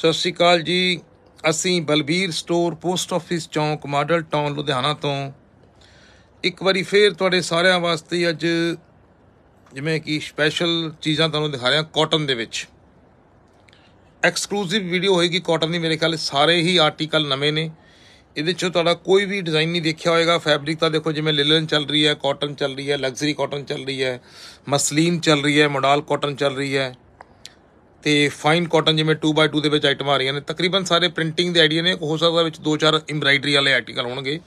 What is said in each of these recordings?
ਸਤਿ ਸ੍ਰੀ ਅਕਾਲ ਜੀ ਅਸੀਂ ਬਲਬੀਰ ਸਟੋਰ ਪੋਸਟ ਆਫਿਸ ਚੌਂਕ ਮਾਡਲ ਟਾਊਨ ਲੁਧਿਆਣਾ ਤੋਂ ਇੱਕ ਵਾਰੀ ਫੇਰ ਤੁਹਾਡੇ ਸਾਰਿਆਂ ਵਾਸਤੇ ਅੱਜ ਜਿਵੇਂ ਕਿ ਸਪੈਸ਼ਲ ਚੀਜ਼ਾਂ ਤੁਹਾਨੂੰ ਦਿਖਾ ਰਿਹਾ ਕਾਟਨ ਦੇ ਵਿੱਚ ਐਕਸਕਲੂਸਿਵ ਵੀਡੀਓ ਹੋਏਗੀ ਕਾਟਨ ਦੀ ਮੇਰੇ ਖਿਆਲ ਸਾਰੇ ਹੀ ਆਰਟੀਕਲ ਨਵੇਂ ਨੇ ਇਹਦੇ ਚੋਂ ਤੁਹਾਡਾ ਕੋਈ ਵੀ ਡਿਜ਼ਾਈਨ ਨਹੀਂ ਦੇਖਿਆ ਹੋਏਗਾ ਫੈਬਰਿਕ ਤਾਂ ਦੇਖੋ ਜਿਵੇਂ ਲਿਲਨ ਚੱਲ ਰਹੀ ਹੈ ਕਾਟਨ ਚੱਲ ਰਹੀ ਹੈ ਲਗਜ਼ਰੀ ਕਾਟਨ ਚੱਲ ਰਹੀ ਹੈ ਮਸਲੀਨ ਚੱਲ ਰਹੀ ਹੈ ਮੋਡਲ ਕਾਟਨ ਚੱਲ ਰਹੀ ਹੈ ਤੇ ਫਾਈਨ ਕਾਟਨ ਜਿਵੇਂ 2x2 ਦੇ ਵਿੱਚ ਆਈਟਮ ਆ ਰਹੀਆਂ ਨੇ ਤਕਰੀਬਨ ਸਾਰੇ ਪ੍ਰਿੰਟਿੰਗ ਦੇ ਆਈਡੀਆ ਨੇ ਹੋ ਸਕਦਾ ਵਿੱਚ 2-4 ਐਮਬਰਾਇਡਰੀ ਵਾਲੇ ਆਰਟੀਕਲ ਹੋਣਗੇ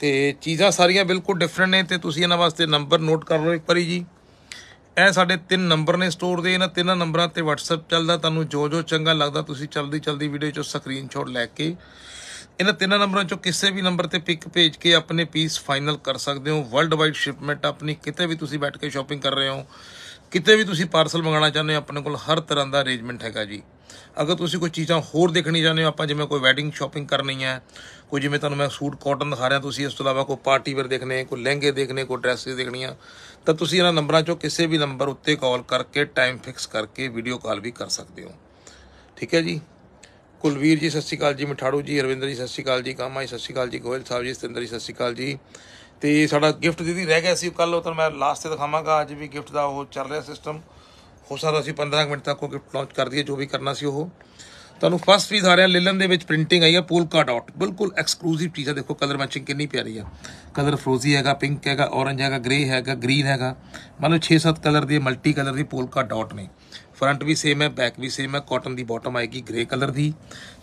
ਤੇ ਚੀਜ਼ਾਂ ਸਾਰੀਆਂ ਬਿਲਕੁਲ ਡਿਫਰੈਂਟ ਨੇ ਤੇ ਤੁਸੀਂ ਇਹਨਾਂ ਵਾਸਤੇ ਨੰਬਰ ਨੋਟ ਕਰ ਲਓ ਇੱਕ ਵਾਰੀ ਜੀ ਇਹ ਸਾਡੇ ਤਿੰਨ ਨੰਬਰ ਨੇ ਸਟੋਰ ਦੇ ਇਹਨਾਂ ਤਿੰਨਾਂ ਨੰਬਰਾਂ ਤੇ WhatsApp ਚੱਲਦਾ ਤੁਹਾਨੂੰ ਜੋ ਜੋ ਚੰਗਾ ਲੱਗਦਾ ਤੁਸੀਂ ਚਲਦੀ ਚਲਦੀ ਵੀਡੀਓ ਚੋਂ ਸਕਰੀਨਸ਼ਾਟ ਲੈ ਕੇ ਇਹਨਾਂ ਤਿੰਨਾਂ ਨੰਬਰਾਂ ਚੋਂ ਕਿਸੇ ਵੀ ਨੰਬਰ ਤੇ ਪਿਕ ਭੇਜ ਕੇ ਆਪਣੇ ਪੀਸ ਫਾਈਨਲ ਕਰ ਸਕਦੇ ਹੋ ਵਰਲਡ ਵਾਈਡ ਸ਼ਿਪਮੈਂਟ ਆਪਣੀ ਕਿਤੇ ਵੀ ਤੁਸੀਂ ਬੈਠ ਕੇ ਸ਼ਾਪਿੰਗ ਕਰ ਰਹੇ ਹੋ ਕਿਤੇ ਵੀ ਤੁਸੀਂ ਪਾਰਸਲ ਮੰਗਾਉਣਾ ਚਾਹੁੰਦੇ ਹੋ ਆਪਣੇ ਕੋਲ ਹਰ ਤਰ੍ਹਾਂ ਦਾ ਅਰੇਂਜਮੈਂਟ ਹੈਗਾ ਜੀ ਅਗਰ ਤੁਸੀਂ ਕੋਈ ਚੀਜ਼ਾਂ ਹੋਰ ਦੇਖਣੀ ਚਾਹੁੰਦੇ ਹੋ ਆਪਾਂ ਜਿਵੇਂ ਕੋਈ ਵੈਡਿੰਗ ਸ਼ਾਪਿੰਗ ਕਰਨੀ ਹੈ ਕੋਈ ਜਿਵੇਂ ਤੁਹਾਨੂੰ ਮੈਂ ਸੂਟ ਕਾਟਨ ਦਿਖਾ ਰਿਹਾ ਤੁਸੀਂ ਇਸ ਤੋਂ ਇਲਾਵਾ ਕੋਈ ਪਾਰਟੀ ਵੇਅਰ ਦੇਖਣੇ ਕੋਈ ਲਹਿੰਗੇ ਦੇਖਣੇ ਕੋਈ ਡਰੈਸਸ ਦੇਖਣੀਆਂ ਤਾਂ ਤੁਸੀਂ ਇਹਨਾਂ ਨੰਬਰਾਂ 'ਚੋਂ ਕਿਸੇ ਵੀ ਨੰਬਰ ਉੱਤੇ ਕਾਲ ਕਰਕੇ ਟਾਈਮ ਫਿਕਸ ਕਰਕੇ ਵੀਡੀਓ ਕਾਲ ਵੀ ਕਰ ਸਕਦੇ ਹੋ ਠੀਕ ਹੈ ਜੀ ਕੁਲਵੀਰ ਜੀ ਸਤਿ ਸ਼੍ਰੀ ਅਕਾਲ ਜੀ ਮਠਾੜੂ ਜੀ ਅਰਵਿੰਦਰ ਜੀ ਸਤਿ ਸ਼੍ਰੀ ਅਕਾਲ ਜੀ ਕਾਮਾ ਜੀ ਸਤਿ ਸ਼੍ਰੀ ਅਕਾਲ ਜੀ ਗੋਇਲ ਸਾਹਿਬ ਜੀ ਸਤਿੰਦਰ ਜੀ ਸਤਿ ਸ਼੍ਰੀ ਅਕਾਲ ਜੀ ਤੇ ਸਾਡਾ ਗਿਫਟ ਦੀਦੀ ਰਹਿ ਗਿਆ ਸੀ ਕੱਲ ਉਹ ਤਾਂ ਮੈਂ ਲਾਸਟ ਤੇ ਦਿਖਾਵਾਂਗਾ ਅੱਜ ਵੀ ਗਿਫਟ ਦਾ ਉਹ ਚੱਲ ਰਿਹਾ ਸਿਸਟਮ ਹੋ ਸਕਦਾ ਅਸੀਂ 15 ਮਿੰਟ ਤੱਕ ਉਹ ਗਿਫਟ ਲਾਂਚ ਕਰ ਦਈਏ ਜੋ ਵੀ ਕਰਨਾ ਸੀ ਉਹ ਤੁਹਾਨੂੰ ਫਸਟ ਪੀਸ ਆ ਰਿਹਾ ਲਿਲਨ ਦੇ ਵਿੱਚ ਪ੍ਰਿੰਟਿੰਗ ਆਈ ਹੈ ਪੋਲਕਾ ਡਾਟ ਬਿਲਕੁਲ ਐਕਸਕਲੂਸਿਵ ਚੀਜ਼ ਹੈ ਦੇਖੋ ਕਲਰ ਮੈਚਿੰਗ ਕਿੰਨੀ ਪਿਆਰੀ ਆ ਕਲਰ ਫਰੋਜ਼ੀ ਹੈਗਾ ਪਿੰਕ ਹੈਗਾ ਔਰੰਜ ਹੈਗਾ ਗ੍ਰੇ ਹੈਗਾ ਗ੍ਰੀਨ ਹੈਗਾ ਮਤਲਬ 6-7 ਕਲਰ ਦੀ ਮਲਟੀ ਕਲਰ ਦੀ ਪੋਲਕਾ ਡਾਟ ਨੇ ਫਰੰਟ ਵੀ ਸੇਮ ਹੈ ਬੈਕ ਵੀ ਸੇਮ ਹੈ ਕਾਟਨ ਦੀ ਬਾਟਮ ਆਏਗੀ ਗ੍ਰੇ ਕਲਰ ਦੀ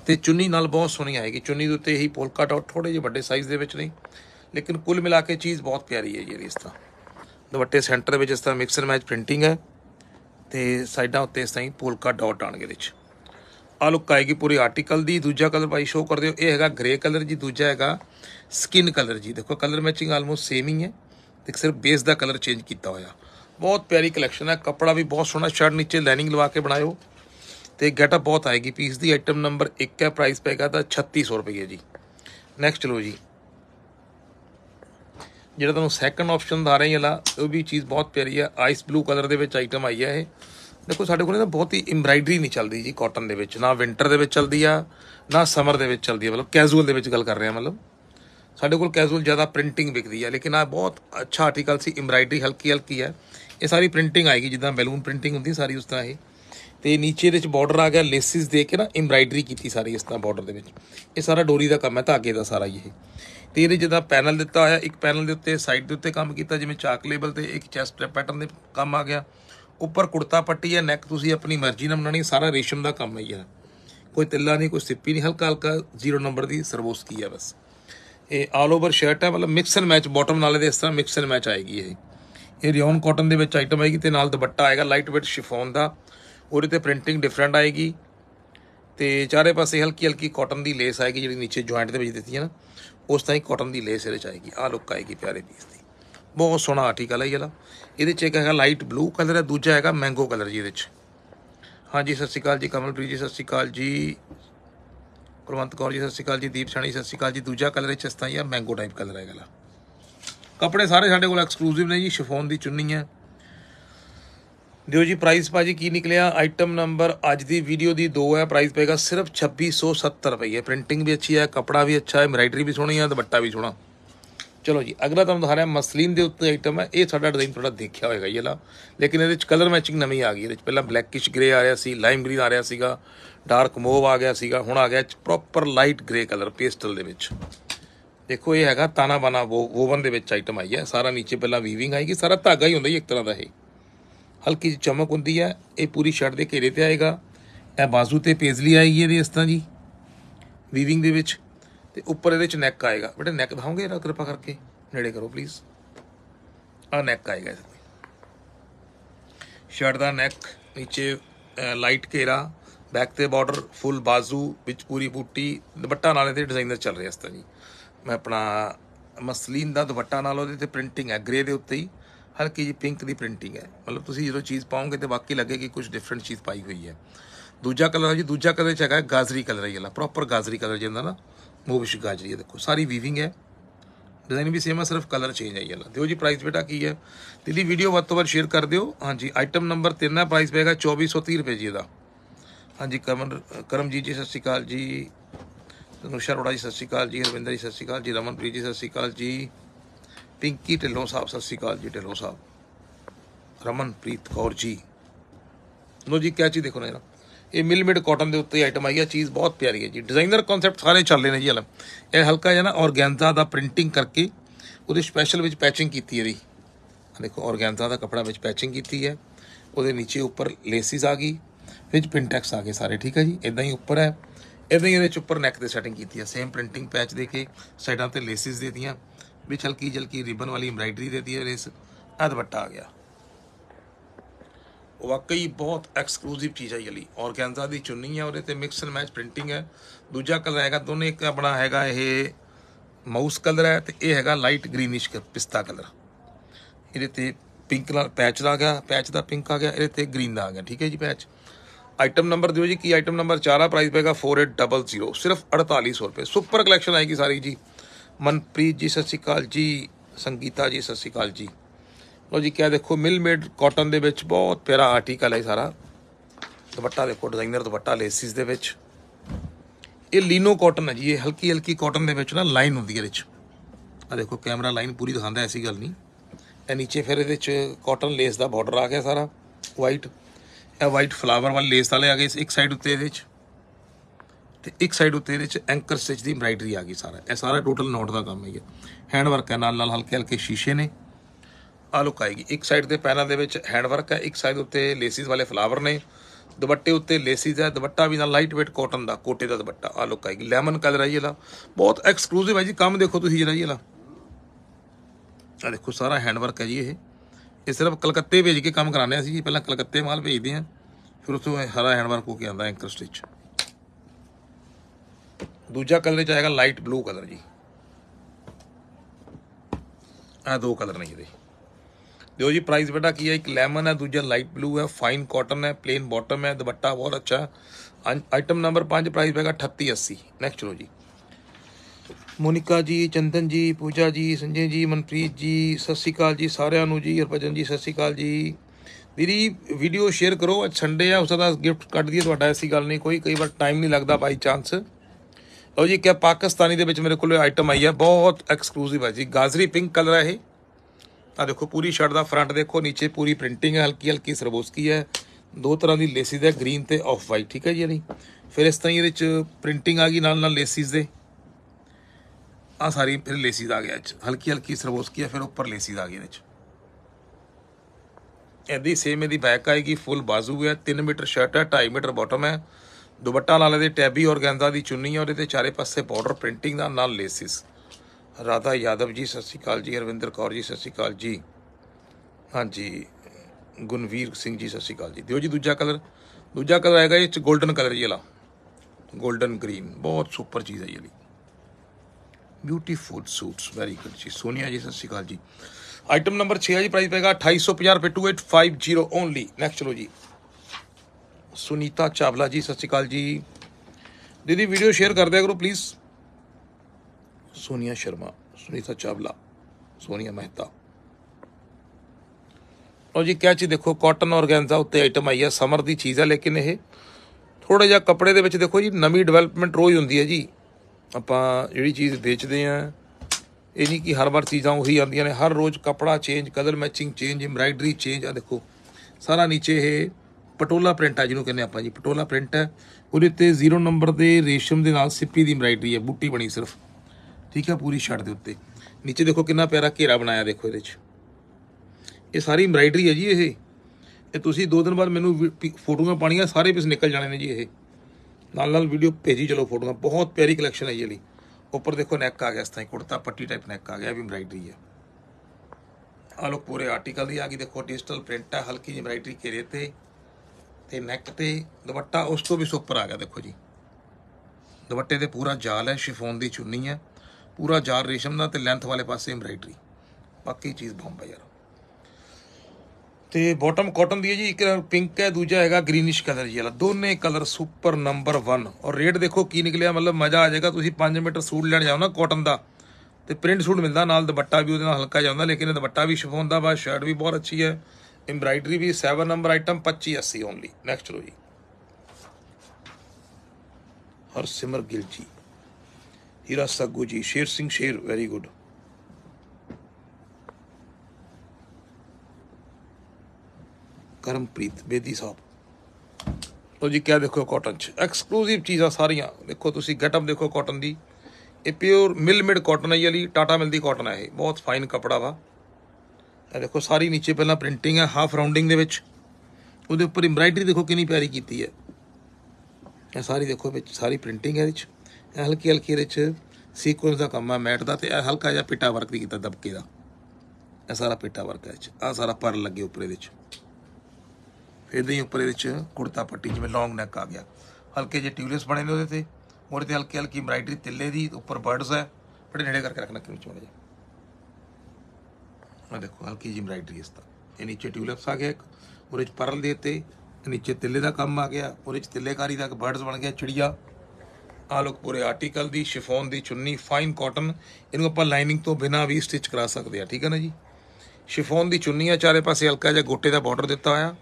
ਤੇ ਚੁੰਨੀ ਨਾਲ ਬਹੁਤ ਸੋਹਣੀ ਆਏਗੀ ਚੁੰਨੀ ਦੇ ਉੱਤੇ ਇਹੀ ਪੋਲਕਾ ਡਾਟ ਥੋੜੇ ਜਿਹਾ ਵੱਡੇ ਸਾਈਜ਼ ਦੇ ਵਿੱਚ ਨਹੀਂ ਲੇਕਿਨ ਕੁੱਲ ਮਿਲਾ ਕੇ ਚੀਜ਼ ਬਹੁਤ ਪਿਆਰੀ ਹੈ ਯਾਰ ਇਸ ਤਰ੍ਹਾਂ ਦੁਪੱਟੇ ਸੈਂਟਰ ਵਿੱਚ ਇਸ ਤਰ੍ਹਾਂ ਮਿਕਸਰ ਮੈਚ ਪ੍ਰਿੰਟਿੰਗ ਹੈ ਤੇ ਸਾਈਡਾਂ ਉੱਤੇ ਇਸ ਤਰ੍ਹਾਂ ਪੋਲਕਾ ਡਾਟ ਆਣਗੇ ਵਿੱਚ ਆ ਲੁੱਕ ਆਏਗੀ ਪੂਰੀ ਆਰਟੀਕਲ ਦੀ ਦੂਜਾ ਕਲਰ ਭਾਈ ਸ਼ੋ ਕਰਦੇ ਹੋ ਇਹ ਹੈਗਾ ਗ੍ਰੇ ਕਲਰ ਜੀ ਦੂਜਾ ਹੈਗਾ ਸਕਿਨ ਕਲਰ ਜੀ ਦੇਖੋ ਕਲਰ ਮੈਚਿੰਗ ਆਲਮੋਸਟ ਸੇਮ ਹੀ ਹੈ ਤੇ ਸਿਰਫ ਬੇਸ ਦਾ ਕਲਰ ਚੇਂਜ ਕੀਤਾ ਹੋਇਆ ਬਹੁਤ ਪਿਆਰੀ ਕਲੈਕਸ਼ਨ ਹੈ ਕਪੜਾ ਵੀ ਬਹੁਤ ਸੋਹਣਾ ਸ਼ਰਟ ਨੀਚੇ ਲੈਨਿੰਗ ਲਵਾ ਕੇ ਬਣਾਇਓ ਤੇ ਗੈਟਅਪ ਬਹੁਤ ਆਏਗੀ ਪੀਸ ਦੀ ਆਈਟਮ ਨੰਬਰ 1 ਹੈ ਪ੍ਰਾਈਸ ਪੈਗਾ ਤਾਂ 3600 ਰੁਪਏ ਜੀ ਨੈਕਸਟ ਲੋ ਜੀ ਜਿਹੜਾ ਤੁਹਾਨੂੰ ਸੈਕੰਡ ਆਪਸ਼ਨ ਦਾ ਰਹੀ ਹਲਾ ਉਹ ਵੀ ਚੀਜ਼ ਬਹੁਤ ਪਿਆਰੀ ਆ ਆਈਸ ਬਲੂ ਕਲਰ ਦੇ ਵਿੱਚ ਆਈਟਮ ਆਈ ਆ ਇਹ ਦੇਖੋ ਸਾਡੇ ਕੋਲ ਨਾ ਬਹੁਤ ਹੀ ਐਮਬ੍ਰਾਇਡਰੀ ਨਹੀਂ ਚੱਲਦੀ ਜੀ ਕਾਟਨ ਦੇ ਵਿੱਚ ਨਾ ਵਿంటర్ ਦੇ ਵਿੱਚ ਚੱਲਦੀ ਆ ਨਾ ਸਮਰ ਦੇ ਵਿੱਚ ਚੱਲਦੀ ਆ ਮਤਲਬ ਕੈਜੂਅਲ ਦੇ ਵਿੱਚ ਗੱਲ ਕਰ ਰਹੇ ਆ ਮਤਲਬ ਸਾਡੇ ਕੋਲ ਕੈਜੂਅਲ ਜ਼ਿਆਦਾ ਪ੍ਰਿੰਟਿੰਗ ਵਿਕਦੀ ਆ ਲੇਕਿਨ ਆ ਬਹੁਤ ਅੱਛਾ ਆਰਟੀਕਲ ਸੀ ਐਮਬ੍ਰਾਇਡਰੀ ਹਲਕੀ ਹਲਕੀ ਆ ਇਹ ਸਾਰੀ ਪ੍ਰਿੰਟਿੰਗ ਆਏਗੀ ਜਿੱਦਾਂ ਬੈਲੂਨ ਪ੍ਰਿੰਟਿੰਗ ਹੁੰਦੀ ਸਾਰੀ ਉਸ ਤਰ੍ਹਾਂ ਇਹ ਤੇ ਨੀਚੇ ਦੇ ਵਿੱਚ ਬਾਰਡਰ ਆ ਗਿਆ ਲੇਸਿਸ ਦੇ ਕੇ ਨਾ ਐਮਬ੍ਰਾਇਡਰੀ ਕੀਤੀ ਸਾਰੀ ਇਸ ਤਰ੍ਹਾਂ ਬਾਰਡਰ ਦੇ ਵਿੱਚ ਇਹ ਸਾਰਾ ਡੋਰੀ ਦਾ ਕੰਮ ਹੈ ਧਾਗੇ ਦਾ ਸਾਰਾ ਇਹ ਤੇ ਇਹਦੇ ਜਿਹਦਾ ਪੈਨਲ ਦਿੱਤਾ ਹੋਇਆ ਇੱਕ ਪੈਨਲ ਦੇ ਉੱਤੇ ਸਾਈਡ ਦੇ ਉੱਤੇ ਕੰਮ ਕੀਤਾ ਜਿਵੇਂ ਚਾਕ ਲੇਬਲ ਤੇ ਇੱਕ ਚੈਸਟ ਪੈਟਰਨ ਦੇ ਕੰਮ ਆ ਗਿਆ ਉੱਪਰ ਕੁੜਤਾ ਪੱਟੀ ਹੈ ਨੈਕ ਤੁਸੀਂ ਆਪਣੀ ਮਰਜ਼ੀ ਨਾਲ ਬਣਾਣੀ ਸਾਰਾ ਰੇਸ਼ਮ ਦਾ ਕੰਮ ਹੈ ਯਾਰ ਕੋਈ ਤਿੱਲਾ ਨਹੀਂ ਕੋਈ ਸਿੱਪੀ ਨਹੀਂ ਹਲਕਾ ਹਲਕਾ 0 ਨੰਬਰ ਦੀ ਸਰਵੋਸ ਕੀ ਹੈ ਬਸ ਇਹ ਆਲ ਓਵਰ ਸ਼ਰਟ ਹੈ ਮਤਲਬ ਮਿਕਸ ਐਂਡ ਮੈਚ ਬਾਟਮ ਨਾਲ ਇਹਦੇ ਇਸ ਤਰ੍ਹਾਂ ਮਿਕਸ ਐਂਡ ਮੈਚ ਆਏਗੀ ਇਹ ਇਹ ਰਿਓਨ ਕਾਟਨ ਦੇ ਵਿੱਚ ਆਈਟਮ ਆਏਗੀ ਤੇ ਨਾਲ ਦੁਪੱਟਾ ਆਏਗਾ ਲਾਈਟ ਵੇਟ ਸ਼ਿਫੋਨ ਦਾ ਉਹਦੇ ਤੇ ਪ੍ਰਿੰਟਿੰਗ ਡਿਫਰੈਂਟ ਆਏਗੀ ਤੇ ਚਾਰੇ ਪਾਸੇ ਹਲਕੀ ਹਲਕੀ ਕਾਟਨ ਦੀ ਲੇਸ ਆਏਗੀ ਜਿਹੜੀ ਨੀਚੇ ਜੁਆਇੰਟ ਦੇ ਵਿੱਚ ਦਿੱਤੀ ਹੈ ਨਾ ਉਸ ਤਰ੍ਹਾਂ ਹੀ ਕਾਟਨ ਦੀ ਲੇਸ ਇਹਦੇ ਚ ਆਏਗੀ ਆ ਲੁੱਕ ਆਏਗੀ ਪਿਆਰੇ ਪੀਸ ਦੀ ਬਹੁਤ ਸੋਹਣਾ ਆਰਟੀਕਲ ਹੈ ਇਹਦਾ ਇਹਦੇ ਚ ਇੱਕ ਹੈਗਾ ਲਾਈਟ ਬਲੂ ਕਲਰ ਹੈ ਦੂਜਾ ਹੈਗਾ ਮੈਂਗੋ ਕਲਰ ਜੀ ਇਹਦੇ ਚ ਹਾਂਜੀ ਸਤਿ ਸ਼੍ਰੀ ਅਕਾਲ ਜੀ ਕਮਲਪ੍ਰੀਤ ਜੀ ਸਤਿ ਸ਼੍ਰੀ ਅਕਾਲ ਜੀ ਕੁਰਵੰਤ ਕੌਰ ਜੀ ਸਤਿ ਸ਼੍ਰੀ ਅਕਾਲ ਜੀ ਦੀਪ ਸਾਣੀ ਸਤਿ ਸ਼੍ਰੀ ਅਕਾਲ ਜੀ ਦੂਜਾ ਕਲਰ ਇਸ ਤਰ੍ਹਾਂ ਹੀ ਆ ਮੈਂਗੋ ਟਾਈਪ ਕਲਰ ਹੈਗਾ ਕੱਪੜੇ ਸਾਰੇ ਸਾਡੇ ਕੋਲ ਐਕਸਕਲੂਸਿਵ ਨੇ ਜੀ ਸ਼ਿਫੋਨ ਦੀ ਚੁੰਨੀ ਹੈ ਦਿਓ ਜੀ ਪ੍ਰਾਈਸ ਭਾਜੀ ਕੀ ਨਿਕਲਿਆ ਆਈਟਮ ਨੰਬਰ ਅੱਜ ਦੀ ਵੀਡੀਓ ਦੀ 2 ਹੈ ਪ੍ਰਾਈਸ ਪਏਗਾ ਸਿਰਫ 2670 ਰੁਪਏ ਪ੍ਰਿੰਟਿੰਗ ਵੀ ਅੱਛੀ ਹੈ ਕਪੜਾ ਵੀ ਅੱਛਾ ਹੈ ਐਮਬਰਾਇਡਰੀ ਵੀ ਸੋਹਣੀ ਹੈ ਦੁਪੱਟਾ ਵੀ ਸੋਹਣਾ ਚਲੋ ਜੀ ਅਗਲਾ ਤੁਹਾਨੂੰ ਦਿਖਾ ਰਿਹਾ ਮਸਲੀਨ ਦੇ ਉੱਤੇ ਆਈਟਮ ਹੈ ਇਹ ਸਾਡਾ ਡਿਜ਼ਾਈਨ ਥੋੜਾ ਦੇਖਿਆ ਹੋਏਗਾ ਇਹ ਲਾ ਲੇਕਿਨ ਇਹਦੇ ਵਿੱਚ ਕਲਰ ਮੈਚਿੰਗ ਨਵੀਂ ਆ ਗਈ ਇਹਦੇ ਵਿੱਚ ਪਹਿਲਾਂ ਬਲੈਕਿਸ਼ ਗ੍ਰੇ ਆ ਰਿਹਾ ਸੀ ਲਾਈਮ ਗ੍ਰੀਨ ਆ ਰਿਹਾ ਸੀਗਾ ਡਾਰਕ ਮੋਵ ਆ ਗਿਆ ਸੀਗਾ ਹੁਣ ਆ ਗਿਆ proper light grey colour pastel ਦੇ ਵਿੱਚ ਦੇਖੋ ਇਹ ਹੈਗਾ ਤਾਨਾ ਬਾਨਾ ਵੋਵਨ ਦੇ ਵਿੱਚ ਆਈਟਮ ਆਈ ਹੈ ਸਾਰਾ ਨੀਚੇ ਪਹਿਲਾਂ ਵੀਵਿੰਗ ਆਏਗੀ ਸਾਰਾ ਧਾਗਾ ਹੀ ਹੁੰਦਾ ਹੀ ਇੱਕ ਤਰ੍ਹਾਂ ਦਾ ਇਹ ਹਲਕੀ ਜਿਹੀ ਚਮਕ ਹੁੰਦੀ ਹੈ ਇਹ ਪੂਰੀ ਸ਼ਰਟ ਦੇ ਘੇਰੇ ਤੇ ਆਏਗਾ ਇਹ ਬਾਜ਼ੂ ਤੇ ਪੇਜ਼ਲੀ ਆਏਗੀ ਇਹਦੇ ਇਸ ਤਰ੍ਹਾਂ ਜੀ ਵੀਵਿੰਗ ਦੇ ਵਿੱਚ ਤੇ ਉੱਪਰ ਇਹਦੇ ਚ ਨੈਕ ਆਏਗਾ ਬੇਟਾ ਨੈਕ ਦਿਖਾਉਂਗੇ ਜਰਾ ਕਿਰਪਾ ਕਰਕੇ ਨੇੜੇ ਕਰੋ ਪਲੀਜ਼ ਆ ਨੈਕ ਆਏਗਾ ਇਸ ਸ਼ਰਟ ਦਾ ਨੈਕ ਨੀਚੇ ਲਾਈਟ ਘੇਰਾ ਬੈਕ ਤੇ ਬਾਰਡਰ ਫੁੱਲ ਬਾਜ਼ੂ ਵਿੱਚ ਪੂਰੀ ਬੂਟੀ ਦੁਪੱਟਾ ਨਾਲ ਇਹਦੇ ਡਿਜ਼ਾਈਨਰ ਚੱਲ ਰਿਹਾ ਇਸ ਤਰ੍ਹਾਂ ਜੀ ਮੈਂ ਆਪਣਾ ਮਸਲੀਨ ਦਾ ਦੁਪੱਟਾ ਨਾਲ ਉਹਦੇ ਤੇ ਪ੍ਰਿੰਟਿੰਗ ਹੈ ਗ੍ਰੇ ਦੇ ਉੱਤੇ ਹੀ ਹਲਕੀ ਜੀ ਪਿੰਕ ਦੀ ਪ੍ਰਿੰਟਿੰਗ ਹੈ ਮਤਲਬ ਤੁਸੀਂ ਜਦੋਂ ਚੀਜ਼ ਪਾਓਗੇ ਤੇ ਵਾਕਈ ਲੱਗੇਗੀ ਕੁਝ ਡਿਫਰੈਂਟ ਚੀਜ਼ ਪਾਈ ਹੋਈ ਹੈ ਦੂਜਾ ਕਲਰ ਹੈ ਜੀ ਦੂਜਾ ਕਲਰ ਚ ਹੈਗਾ ਗਾਜ਼ਰੀ ਕਲਰ ਹੈ ਜਿਹੜਾ ਪ੍ਰੋਪਰ ਗਾਜ਼ਰੀ ਕਲਰ ਜਿੰਦਾ ਨਾ ਮੂਵਿਸ਼ ਗਾਜ਼ਰੀ ਹੈ ਦੇਖੋ ਸਾਰੀ ਵੀਵਿੰਗ ਹੈ ਡਿਜ਼ਾਈਨ ਵੀ ਸੇਮ ਹੈ ਸਿਰਫ ਕਲਰ ਚੇਂਜ ਹੈ ਯਾਲਾ ਦਿਓ ਜੀ ਪ੍ਰਾਈਸ ਬੇਟਾ ਕੀ ਹੈ ਦਿੱਲੀ ਵੀਡੀਓ ਵੱਧ ਤੋਂ ਵੱਧ ਸ਼ੇਅਰ ਕਰ ਦਿਓ ਹਾਂਜੀ ਆਈਟਮ ਨੰਬਰ 3 ਦਾ ਪ੍ਰਾਈਸ ਪਏਗਾ 2430 ਰੁਪਏ ਜੀ ਇਹਦਾ ਹਾਂਜੀ ਕਰਮ ਕਰਮਜੀਤ ਜੀ ਸਤਿ ਸ਼੍ਰੀ ਅਕਾਲ ਜੀ ਤਨੁਸ਼ਾ ਰੋੜਾ ਜੀ ਸਤਿ ਸ਼੍ਰੀ ਅਕਾਲ ਜੀ ਹਰਵਿੰਦਰ ਜੀ ਸਤਿ ਸ਼੍ਰੀ ਅਕਾਲ ਜੀ ਰਮਨਪ੍ਰੀਤ ਜੀ ਸਤਿ ਸ਼੍ਰੀ ਅਕਾਲ ਜੀ ਪਿੰਕੀ ਢਿੱਲੋਂ ਸਾਹਿਬ ਸਤਿ ਸ੍ਰੀ ਅਕਾਲ ਜੀ ਢਿੱਲੋਂ ਸਾਹਿਬ ਰਮਨਪ੍ਰੀਤ ਕੌਰ ਜੀ ਲੋ ਜੀ ਕਿਆ ਚੀਜ਼ ਦੇਖੋ ਨਾ ਇਹ ਮਿਲ ਮਿਡ ਕਾਟਨ ਦੇ ਉੱਤੇ ਆਈਟਮ ਆਈ ਹੈ ਚੀਜ਼ ਬਹੁਤ ਪਿਆਰੀ ਹੈ ਜੀ ਡਿਜ਼ਾਈਨਰ ਕਨਸੈਪਟ ਸਾਰੇ ਚੱਲੇ ਨੇ ਜੀ ਹਲਮ ਇਹ ਹਲਕਾ ਜਿਹਾ ਨਾ ਔਰਗੈਂਜ਼ਾ ਦਾ ਪ੍ਰਿੰਟਿੰਗ ਕਰਕੇ ਉਹਦੇ ਸਪੈਸ਼ਲ ਵਿੱਚ ਪੈਚਿੰਗ ਕੀਤੀ ਹੈ ਜੀ ਦੇਖੋ ਔਰਗੈਂਜ਼ਾ ਦਾ ਕਪੜਾ ਵਿੱਚ ਪੈਚਿੰਗ ਕੀਤੀ ਹੈ ਉਹਦੇ ਨੀਚੇ ਉੱਪਰ ਲੇਸਿਸ ਆ ਗਈ ਵਿੱਚ ਪਿੰਟੈਕਸ ਆ ਗਏ ਸਾਰੇ ਠੀਕ ਹੈ ਜੀ ਇਦਾਂ ਹੀ ਉੱਪਰ ਹੈ ਇਦਾਂ ਹੀ ਇਹਦੇ ਚ ਉੱਪਰ ਨੈਕ ਦੇ ਸੈਟਿੰਗ ਕੀਤੀ ਹੈ ਸੇਮ ਪ੍ਰਿੰਟਿੰਗ ਪੈਚ ਦੇ ਕੇ ਸਾਈਡਾਂ ਤੇ ਲੇਸਿਸ ਦੇ ਦਿੱਤੀਆਂ ਹਲਕੀ ਜਲਕੀ ਰਿਬਨ ਵਾਲੀ वाली एम्ब्राइडरी ਹੈ है रेस ਆ ਗਿਆ ਉਹ ਵਾਕਈ ਬਹੁਤ ਐਕਸਕਲੂਸਿਵ ਚੀਜ਼ ਹੈ ਯਲੀ ਔਰਗੈਂਜ਼ਾ ਦੀ ਚੁੰਨੀ ਹੈ ਉਹਦੇ ਤੇ ਮਿਕਸ ਐਂਡ ਮੈਚ ਪ੍ਰਿੰਟਿੰਗ ਹੈ ਦੂਜਾ ਕਲਰ ਹੈਗਾ ਦੋਨੇ ਇੱਕ ਆਪਣਾ ਹੈਗਾ ਇਹ ਮਾਊਸ ਕਲਰ ਹੈ ਤੇ ਇਹ ਹੈਗਾ ਲਾਈਟ ਗ੍ਰੀਨਿਸ਼ ਪਿਸਤਾ ਕਲਰ ਇਹਦੇ ਤੇ ਪਿੰਕ ਨਾਲ ਪੈਚ ਦਾ ਆ ਗਿਆ ਪੈਚ ਦਾ ਪਿੰਕ ਆ ਗਿਆ ਇਹਦੇ ਤੇ ਗ੍ਰੀਨ ਦਾ ਆ ਗਿਆ ਠੀਕ ਹੈ ਜੀ ਪੈਚ ਆਈਟਮ ਨੰਬਰ ਦਿਓ ਜੀ ਕੀ ਆਈਟਮ ਨੰਬਰ 4 ਆ ਪ੍ਰਾਈਸ ਪੈਗਾ 4800 ਸਿਰਫ 4800 ਰੁਪਏ ਸੁਪਰ ਕਲੈਕਸ਼ਨ ਆਏਗੀ ਸਾਰੀ ਜੀ ਮਨਪ੍ਰੀਤ ਜੀ ਸਤਿ ਸ਼੍ਰੀ ਅਕਾਲ ਜੀ ਸੰਗੀਤਾ ਜੀ ਸਤਿ ਸ਼੍ਰੀ ਅਕਾਲ ਜੀ ਲੋ ਜੀ ਕਿਆ ਦੇਖੋ ਮਿਲ ਮੇਡ ਕਾਟਨ ਦੇ ਵਿੱਚ ਬਹੁਤ ਪਿਆਰਾ ਆਰਟੀਕਲ ਹੈ ਸਾਰਾ ਦੁਪੱਟਾ ਦੇਖੋ ਡਿਜ਼ਾਈਨਰ ਦੁਪੱਟਾ ਲੇਸਿਸ ਦੇ ਵਿੱਚ ਇਹ ਲੀਨੋ ਕਾਟਨ ਹੈ ਜੀ ਇਹ ਹਲਕੀ ਹਲਕੀ ਕਾਟਨ ਦੇ ਵਿੱਚ ਨਾ ਲਾਈਨ ਹੁੰਦੀ ਹੈ ਵਿੱਚ ਆ ਦੇਖੋ ਕੈਮਰਾ ਲਾਈਨ ਪੂਰੀ ਦਿਖਾਉਂਦਾ ਐਸੀ ਗੱਲ ਨਹੀਂ ਇਹ ਨੀਚੇ ਫਿਰ ਇਹਦੇ ਵਿੱਚ ਕਾਟਨ ਲੇਸ ਦਾ ਬਾਰਡਰ ਆ ਗਿਆ ਸਾਰਾ ਵਾਈਟ ਇਹ ਵਾਈਟ ਫਲਾਵਰ ਵਾਲੇ ਲੇਸ ਵਾਲੇ ਆ ਗਏ ਇੱਕ ਸਾਈਡ ਉੱਤੇ ਇਹਦੇ ਵਿੱਚ ਤੇ ਇੱਕ ਸਾਈਡ ਉੱਤੇ ਇਹਦੇ ਚ ਐਂਕਰ ਸਟਿਚ ਦੀ ਐਮਬਰਾਇਡਰੀ ਆ ਗਈ ਸਾਰਾ ਇਹ ਸਾਰਾ ਟੋਟਲ ਨੋਟ ਦਾ ਕੰਮ ਹੈ ਹੈਂਡ ਵਰਕ ਹੈ ਨਾਲ ਨਾਲ ਹਲਕੇ ਹਲਕੇ ਸ਼ੀਸ਼ੇ ਨੇ ਆ ਲੁੱਕ ਆਏਗੀ ਇੱਕ ਸਾਈਡ ਤੇ ਪੈਨਲ ਦੇ ਵਿੱਚ ਹੈਂਡ ਵਰਕ ਹੈ ਇੱਕ ਸਾਈਡ ਉੱਤੇ ਲੇਸਿਸ ਵਾਲੇ ਫਲਾਵਰ ਨੇ ਦੁਪੱਟੇ ਉੱਤੇ ਲੇਸਿਸ ਹੈ ਦੁਪੱਟਾ ਵੀ ਨਾਲ ਲਾਈਟ weight ਕਾਟਨ ਦਾ ਕੋਟੇ ਦਾ ਦੁਪੱਟਾ ਆ ਲੁੱਕ ਆਏਗੀ ਲੈਮਨ ਕਲਰ ਹੈ ਇਹਦਾ ਬਹੁਤ ਐਕਸਕਲੂਸਿਵ ਹੈ ਜੀ ਕੰਮ ਦੇਖੋ ਤੁਸੀਂ ਜਿਹੜਾ ਇਹਦਾ ਆ ਦੇਖੋ ਸਾਰਾ ਹੈਂਡ ਵਰਕ ਹੈ ਜੀ ਇਹ ਇਹ ਸਿਰਫ ਕਲਕੱਤੇ ਭੇਜ ਕੇ ਕੰਮ ਕਰਾਉਂਦੇ ਆ ਸੀ ਜੀ ਪਹਿਲਾਂ ਕਲਕੱਤੇ ਮਾਲ ਭੇਜਦੇ ਆ ਫਿਰ ਉਸ ਤੋਂ ਹਰਾ ਹੈਂਡ ਵਰਕ ਹੋ ਕੇ ਆਉਂਦਾ ਐਂਕਰ ਸਟਿਚ ਦੂਜਾ ਕਲਰ ਚ ਆਏਗਾ ਲਾਈਟ ਬਲੂ ਕਲਰ ਜੀ ਆ ਦੋ ਕਲਰ ਨੇ ਇਹਦੇ ਦਿਓ ਜੀ ਪ੍ਰਾਈਸ ਬੇਟਾ ਕੀ ਹੈ ਇੱਕ ਲੈਮਨ ਹੈ ਦੂਜਾ ਲਾਈਟ ਬਲੂ ਹੈ ਫਾਈਨ ਕਾਟਨ ਹੈ ਪਲੇਨ ਬਾਟਮ ਹੈ ਦੁਪੱਟਾ ਬਹੁਤ ਅੱਛਾ ਆਈਟਮ ਨੰਬਰ 5 ਪ੍ਰਾਈਸ ਹੈਗਾ 3880 ਨੈਕਸਟ ਚਲੋ ਜੀ ਮੋਨਿਕਾ ਜੀ ਚੰਦਨ ਜੀ ਪੂਜਾ ਜੀ ਸੰਜੇ ਜੀ ਮਨਪ੍ਰੀਤ ਜੀ ਸਤਿ ਸ਼੍ਰੀ ਅਕਾਲ ਜੀ ਸਾਰਿਆਂ ਨੂੰ ਜੀ ਹਰਭਜਨ ਜੀ ਸਤਿ ਸ਼੍ਰੀ ਅਕਾਲ ਜੀ ਦੀਦੀ ਵੀਡੀਓ ਸ਼ੇਅਰ ਕਰੋ ਅੱਜ ਸੰਡੇ ਆ ਉਸ ਦਾ ਗਿਫਟ ਕੱਢ ਦਈਏ ਤੁਹਾਡਾ ਐਸੀ ਗੱਲ ਨਹੀਂ ਕੋਈ ਕਈ ਵਾਰ ਟਾਈਮ ਨਹੀਂ ਲੱਗਦਾ ਬਾਈ ਚਾਂਸ ਲਓ ਜੀ ਕਿ ਪਾਕਿਸਤਾਨੀ ਦੇ ਵਿੱਚ ਮੇਰੇ ਕੋਲ ਆਈਟਮ ਆਈ ਹੈ ਬਹੁਤ ਐਕਸਕਲੂਸਿਵ ਹੈ ਜੀ ਗਾਜ਼ਰੀ ਪਿੰਕ ਕਲਰ ਹੈ ਇਹ ਆ ਦੇਖੋ ਪੂਰੀ ਸ਼ਰਟ ਦਾ ਫਰੰਟ ਦੇਖੋ ਨੀਚੇ ਪੂਰੀ ਪ੍ਰਿੰਟਿੰਗ ਹੈ ਹਲਕੀ ਹਲਕੀ ਸਰਬੋਸਕੀ ਹੈ ਦੋ ਤਰ੍ਹਾਂ ਦੀ ਲੇਸਿਸ ਹੈ ਗ੍ਰੀਨ ਤੇ ਆਫ ਵਾਈਟ ਠੀਕ ਹੈ ਜੀ ਇਹਦੀ ਫਿਰ ਇਸ ਤਰ੍ਹਾਂ ਇਹਦੇ ਵਿੱਚ ਪ੍ਰਿੰਟਿੰਗ ਆ ਗਈ ਨਾਲ ਨਾਲ ਲੇਸਿਸ ਦੇ ਆ ਸਾਰੀ ਫਿਰ ਲੇਸਿਸ ਆ ਗਿਆ ਚ ਹਲਕੀ ਹਲਕੀ ਸਰਬੋਸਕੀ ਹੈ ਫਿਰ ਉੱਪਰ ਲੇਸਿਸ ਆ ਗਈ ਇਹਦੇ ਚ ਇਹਦੀ ਸੇਮ ਇਹਦੀ ਬੈਕ ਆਏਗੀ ਫੁੱਲ ਬਾਜ਼ੂ ਹੈ 3 ਮੀਟਰ ਸ਼ਰਟ ਹੈ 2.5 ਮੀਟਰ ਬਾਟਮ ਹੈ ਦੁਪੱਟਾ ਨਾਲ ਇਹਦੇ ਟੈਬੀ ਔਰਗੈਂਜ਼ਾ ਦੀ ਚੁੰਨੀ ਹੈ ਔਰ ਇਹਦੇ ਚਾਰੇ ਪਾਸੇ ਬਾਰਡਰ ਪ੍ਰਿੰਟਿੰਗ ਦਾ ਨਾਲ ਲੇਸਿਸ ਰਾਧਾ ਯਾਦਵ ਜੀ ਸਤਿ ਸ਼੍ਰੀ ਅਕਾਲ ਜੀ ਅਰਵਿੰਦਰ ਕੌਰ ਜੀ ਸਤਿ ਸ਼੍ਰੀ ਅਕਾਲ ਜੀ ਹਾਂਜੀ ਗੁਨਵੀਰ ਸਿੰਘ ਜੀ ਸਤਿ ਸ਼੍ਰੀ ਅਕਾਲ ਜੀ ਦਿਓ ਜੀ ਦੂਜਾ ਕਲਰ ਦੂਜਾ ਕਲਰ ਆਏਗਾ ਇਹ ਚ ਗੋਲਡਨ ਕਲਰ ਜੀ ਵਾਲਾ ਗੋਲਡਨ ਗ੍ਰੀਨ ਬਹੁਤ ਸੁਪਰ ਚੀਜ਼ ਹੈ ਇਹ ਵਾਲੀ ਬਿਊਟੀਫੁਲ ਸੂਟਸ ਵੈਰੀ ਗੁੱਡ ਜੀ ਸੋਨੀਆ ਜੀ ਸਤਿ ਸ਼੍ਰੀ ਅਕਾਲ ਜੀ ਆਈਟਮ ਨੰਬਰ 6 ਹੈ ਜੀ ਪ੍ਰਾਈਸ ਪੈਗਾ 2850 ਰੁਪਏ 2850 ਓਨਲੀ ਨੈਕਸਟ ਚਲੋ ਜੀ ਸੁਨੀਤਾ ਚਾਵਲਾ ਜੀ ਸਤਿ ਸ਼੍ਰੀ ਅਕਾਲ ਜੀ ਦੀਦੀ ਵੀਡੀਓ ਸ਼ੇਅਰ ਕਰ ਦਿਆ ਕਰੋ ਪਲੀਜ਼ ਸੋਨੀਆ ਸ਼ਰਮਾ ਸੁਨੀਤਾ ਚਾਵਲਾ ਸੋਨੀਆ ਮਹਿਤਾ ਲੋ ਜੀ ਚੀ ਦੇਖੋ ਕਾਟਨ ਆਰਗੈਂਜ਼ਾ ਉੱਤੇ ਆਈਟਮ ਆਈ ਹੈ ਸਮਰ ਦੀ ਚੀਜ਼ ਹੈ ਲੇਕਿਨ ਇਹ ਥੋੜਾ ਜਿਹਾ ਕੱਪੜੇ ਦੇ ਵਿੱਚ ਦੇਖੋ ਜੀ ਨਵੀਂ ਡਿਵੈਲਪਮੈਂਟ ਰੋਜ਼ ਹੁੰਦੀ ਹੈ ਜੀ ਆਪਾਂ ਜਿਹੜੀ ਚੀਜ਼ ਵੇਚਦੇ ਆ ਇਹ ਨਹੀਂ ਕਿ ਹਰ ਵਾਰ ਚੀਜ਼ਾਂ ਉਹੀ ਆਉਂਦੀਆਂ ਨੇ ਹਰ ਰੋਜ਼ ਕਪੜਾ change colour matching change embroidery change ਆ ਦੇਖੋ ਸਾਰਾ ਨੀਚੇ ਇਹ ਪਟੋਲਾ ਪ੍ਰਿੰਟ ਆ ਜਿਹਨੂੰ ਕਹਿੰਦੇ ਆਪਾਂ ਜੀ ਪਟੋਲਾ ਪ੍ਰਿੰਟ ਹੈ ਉਹਦੇ ਉੱਤੇ 0 ਨੰਬਰ ਦੇ ਰੇਸ਼ਮ ਦੇ ਨਾਲ ਸਿੱਪੀ ਦੀ ਐਮਬ੍ਰਾਇਡਰੀ ਹੈ ਬੁੱਟੀ ਬਣੀ ਸਿਰਫ ਠੀਕ ਹੈ ਪੂਰੀ ਛੱਡ ਦੇ ਉੱਤੇ ਨੀਚੇ ਦੇਖੋ ਕਿੰਨਾ ਪਿਆਰਾ ਘੇਰਾ ਬਣਾਇਆ ਦੇਖੋ ਇਹਦੇ 'ਚ ਇਹ ਸਾਰੀ ਐਮਬ੍ਰਾਇਡਰੀ ਹੈ ਜੀ ਇਹ ਇਹ ਤੁਸੀਂ ਦੋ ਦਿਨ ਬਾਅਦ ਮੈਨੂੰ ਫੋਟੋਆਂ ਪਾਣੀਆਂ ਸਾਰੇ ਪੀਸ ਨਿਕਲ ਜਾਣੇ ਨੇ ਜੀ ਇਹ ਨਾਲ ਨਾਲ ਵੀਡੀਓ ਭੇਜੀ ਚਲੋ ਫੋਟੋਆਂ ਬਹੁਤ ਪਿਆਰੀ ਕਲੈਕਸ਼ਨ ਹੈ ਜੀ ਇਹਦੀ ਉੱਪਰ ਦੇਖੋ ਨੈਕ ਆ ਗਿਆ ਇਸ ਤਰ੍ਹਾਂ ਕੁੜਤਾ ਪੱਟੀ ਟਾਈਪ ਨੈਕ ਆ ਗਿਆ ਵੀ ਐਮਬ੍ਰਾਇਡਰੀ ਹੈ ਆ ਲੋ ਪੂਰੇ ਆਰਟੀਕਲ ਦੀ ਆ ਗਈ ਦੇਖੋ ਡਿਜੀਟਲ ਪ੍ਰਿੰਟ ਹੈ ਹਲਕੀ ਜਿਹੀ ਐਮਬ੍ਰਾਇਡਰੀ ਕੇਰੇ ਤੇ ਤੇ ਨੈਕ ਤੇ ਦੁਪੱਟਾ ਉਸ ਤੋਂ ਵੀ ਸੁਪਰ ਆ ਗਿਆ ਦੇਖੋ ਜੀ ਦੁਪੱਟੇ ਤੇ ਪੂਰਾ ਜਾਲ ਹੈ ਸ਼ਿਫੋਨ ਦੀ ਚੁੰਨੀ ਹੈ ਪੂਰਾ ਜਾਲ ਰੇਸ਼ਮ ਦਾ ਤੇ ਲੈਂਥ ਵਾਲੇ ਪਾਸੇ ਐਮਬ੍ਰਾਇਡਰੀ ਬਾਕੀ ਚੀਜ਼ ਬੰਬ ਹੈ ਯਾਰ ਤੇ ਬਾਟਮ ਕਾਟਨ ਦੀ ਹੈ ਜੀ ਇੱਕ ਪਿੰਕ ਹੈ ਦੂਜਾ ਹੈਗਾ ਗ੍ਰੀਨਿਸ਼ ਕਲਰ ਜੀ ਵਾਲਾ ਦੋਨੇ ਕਲਰ ਸੁਪਰ ਨੰਬਰ 1 ਔਰ ਰੇਟ ਦੇਖੋ ਕੀ ਨਿਕਲਿਆ ਮਤਲਬ ਮਜ਼ਾ ਆ ਜਾਏਗਾ ਤੁਸੀਂ 5 ਮੀਟਰ ਸੂਟ ਲੈਣ ਜਾਓ ਨਾ ਕਾਟਨ ਦਾ ਤੇ ਪ੍ਰਿੰਟ ਸੂਟ ਮਿਲਦਾ ਨਾਲ ਦੁਪੱਟਾ ਵੀ ਉਹਦੇ ਨਾਲ ਹਲਕਾ ਜਾਂਦਾ ਲੇਕਿਨ ਇਹ ਦੁਪੱਟਾ ਵੀ ਸ਼ਿਫੋਨ ਦਾ ਵਾ ਸ਼ਰਟ ਵੀ ਬਹੁਤ ਅੱਛੀ ਹੈ ਐਮਬ੍ਰਾਇਡਰੀ ਵੀ 7 ਨੰਬਰ ਆਈਟਮ 2580 ਓਨਲੀ ਨੈਕਸਟ ਲੋ ਜੀ ਹਰ ਸਿਮਰ ਗਿਲ ਜੀ ਹੀਰਾ ਸੱਗੂ ਜੀ ਸ਼ੇਰ ਸਿੰਘ ਸ਼ੇਰ ਵੈਰੀ ਗੁੱਡ ਕਰਮਪ੍ਰੀਤ ਬੇਦੀ ਸਾਹਿਬ ਲੋ ਜੀ ਕਿਆ ਦੇਖੋ ਕਾਟਨ ਚ ਐਕਸਕਲੂਸਿਵ ਚੀਜ਼ਾਂ ਸਾਰੀਆਂ ਦੇਖੋ ਤੁਸੀਂ ਗਟਮ ਦੇਖੋ ਕਾਟਨ ਦੀ ਇਹ ਪਿਓਰ ਮਿਲ ਮਿਡ ਕਾਟਨ ਹੈ ਇਹ ਟਾਟਾ ਮਿਲ ਦੀ ਕਾਟਨ ਹੈ ਇਹ ਬਹੁਤ ਫਾਈਨ ਕਪੜਾ ਵਾ ਇਹ ਦੇਖੋ ਸਾਰੀ ਨੀਚੇ ਪਹਿਲਾਂ ਪ੍ਰਿੰਟਿੰਗ ਹੈ ਹਾਫ ਰਾਉਂਡਿੰਗ ਦੇ ਵਿੱਚ ਉਹਦੇ ਉੱਪਰ ਐਮਬ੍ਰਾਇਡਰੀ ਦੇਖੋ ਕਿੰਨੀ ਪਿਆਰੀ ਕੀਤੀ ਹੈ ਇਹ ਸਾਰੀ ਦੇਖੋ ਵਿੱਚ ਸਾਰੀ ਪ੍ਰਿੰਟਿੰਗ ਹੈ ਵਿੱਚ ਇਹ ਹਲਕੀ ਹਲਕੀ ਵਿੱਚ ਸੀਕੁਐਂਸ ਦਾ ਕੰਮ ਹੈ ਮੈਟ ਦਾ ਤੇ ਇਹ ਹਲਕਾ ਜਿਹਾ ਪਿੱਟਾ ਵਰਕ ਵੀ ਕੀਤਾ ਦਬਕੇ ਦਾ ਇਹ ਸਾਰਾ ਪਿੱਟਾ ਵਰਕ ਹੈ ਵਿੱਚ ਆ ਸਾਰਾ ਪਰ ਲੱਗੇ ਉੱਪਰ ਵਿੱਚ ਇਹਦੇ ਦੇ ਉੱਪਰ ਵਿੱਚ ਕੁੜਤਾ ਪੱਟੀ ਜਿਵੇਂ ਲੌਂਗ ਨੈਕ ਆ ਗਿਆ ਹਲਕੇ ਜਿਹੇ ਟਿਊਲਸ ਬਣੇ ਨੇ ਉਹਦੇ ਤੇ ਉਹਦੇ ਤੇ ਹਲਕੀ ਹਲਕੀ ਐਮਬ੍ਰਾਇਡਰੀ ਤਿੱਲੇ ਦੀ ਉੱਪਰ ਬਰਡਸ ਹੈ ਬੜੇ ਨੇੜੇ ਕਰਕੇ ਰੱਖਣਾ ਕਿਉਂ ਚੋਣੇ ਆ ਦੇਖੋ ਹਲਕੀ ਜਿਹੀ ਬ੍ਰਾਈਟਰੀ ਇਸ ਦਾ ਇਹ ਨੀਚੇ ਟਿਊਲਿਪਸ ਆ ਗਿਆ ਇੱਕ ਉਹਦੇ ਚ ਪਰਲ ਦੇ ਤੇ ਨੀਚੇ ਤਿੱਲੇ ਦਾ ਕੰਮ ਆ ਗਿਆ ਉਹਦੇ ਚ ਤਿੱਲੇਕਾਰੀ ਦਾ ਬਰਡਸ ਬਣ ਗਿਆ ਚਿੜੀਆ ਆ ਲੋਕ ਪੂਰੇ ਆਰਟੀਕਲ ਦੀ ਸ਼ਿਫੋਨ ਦੀ ਚੁੰਨੀ ਫਾਈਨ ਕਾਟਨ ਇਹਨੂੰ ਆਪਾਂ ਲਾਈਨਿੰਗ ਤੋਂ ਬਿਨਾ ਵੀ ਸਟਿਚ ਕਰਾ ਸਕਦੇ ਆ ਠੀਕ ਹੈ ਨਾ ਜੀ ਸ਼ਿਫੋਨ ਦੀ ਚੁੰਨੀ ਆ ਚਾਰੇ ਪਾਸੇ ਹਲਕਾ ਜਿਹਾ ਗੋਟੇ ਦਾ ਬਾਰਡਰ ਦਿੱਤਾ ਹੋਇਆ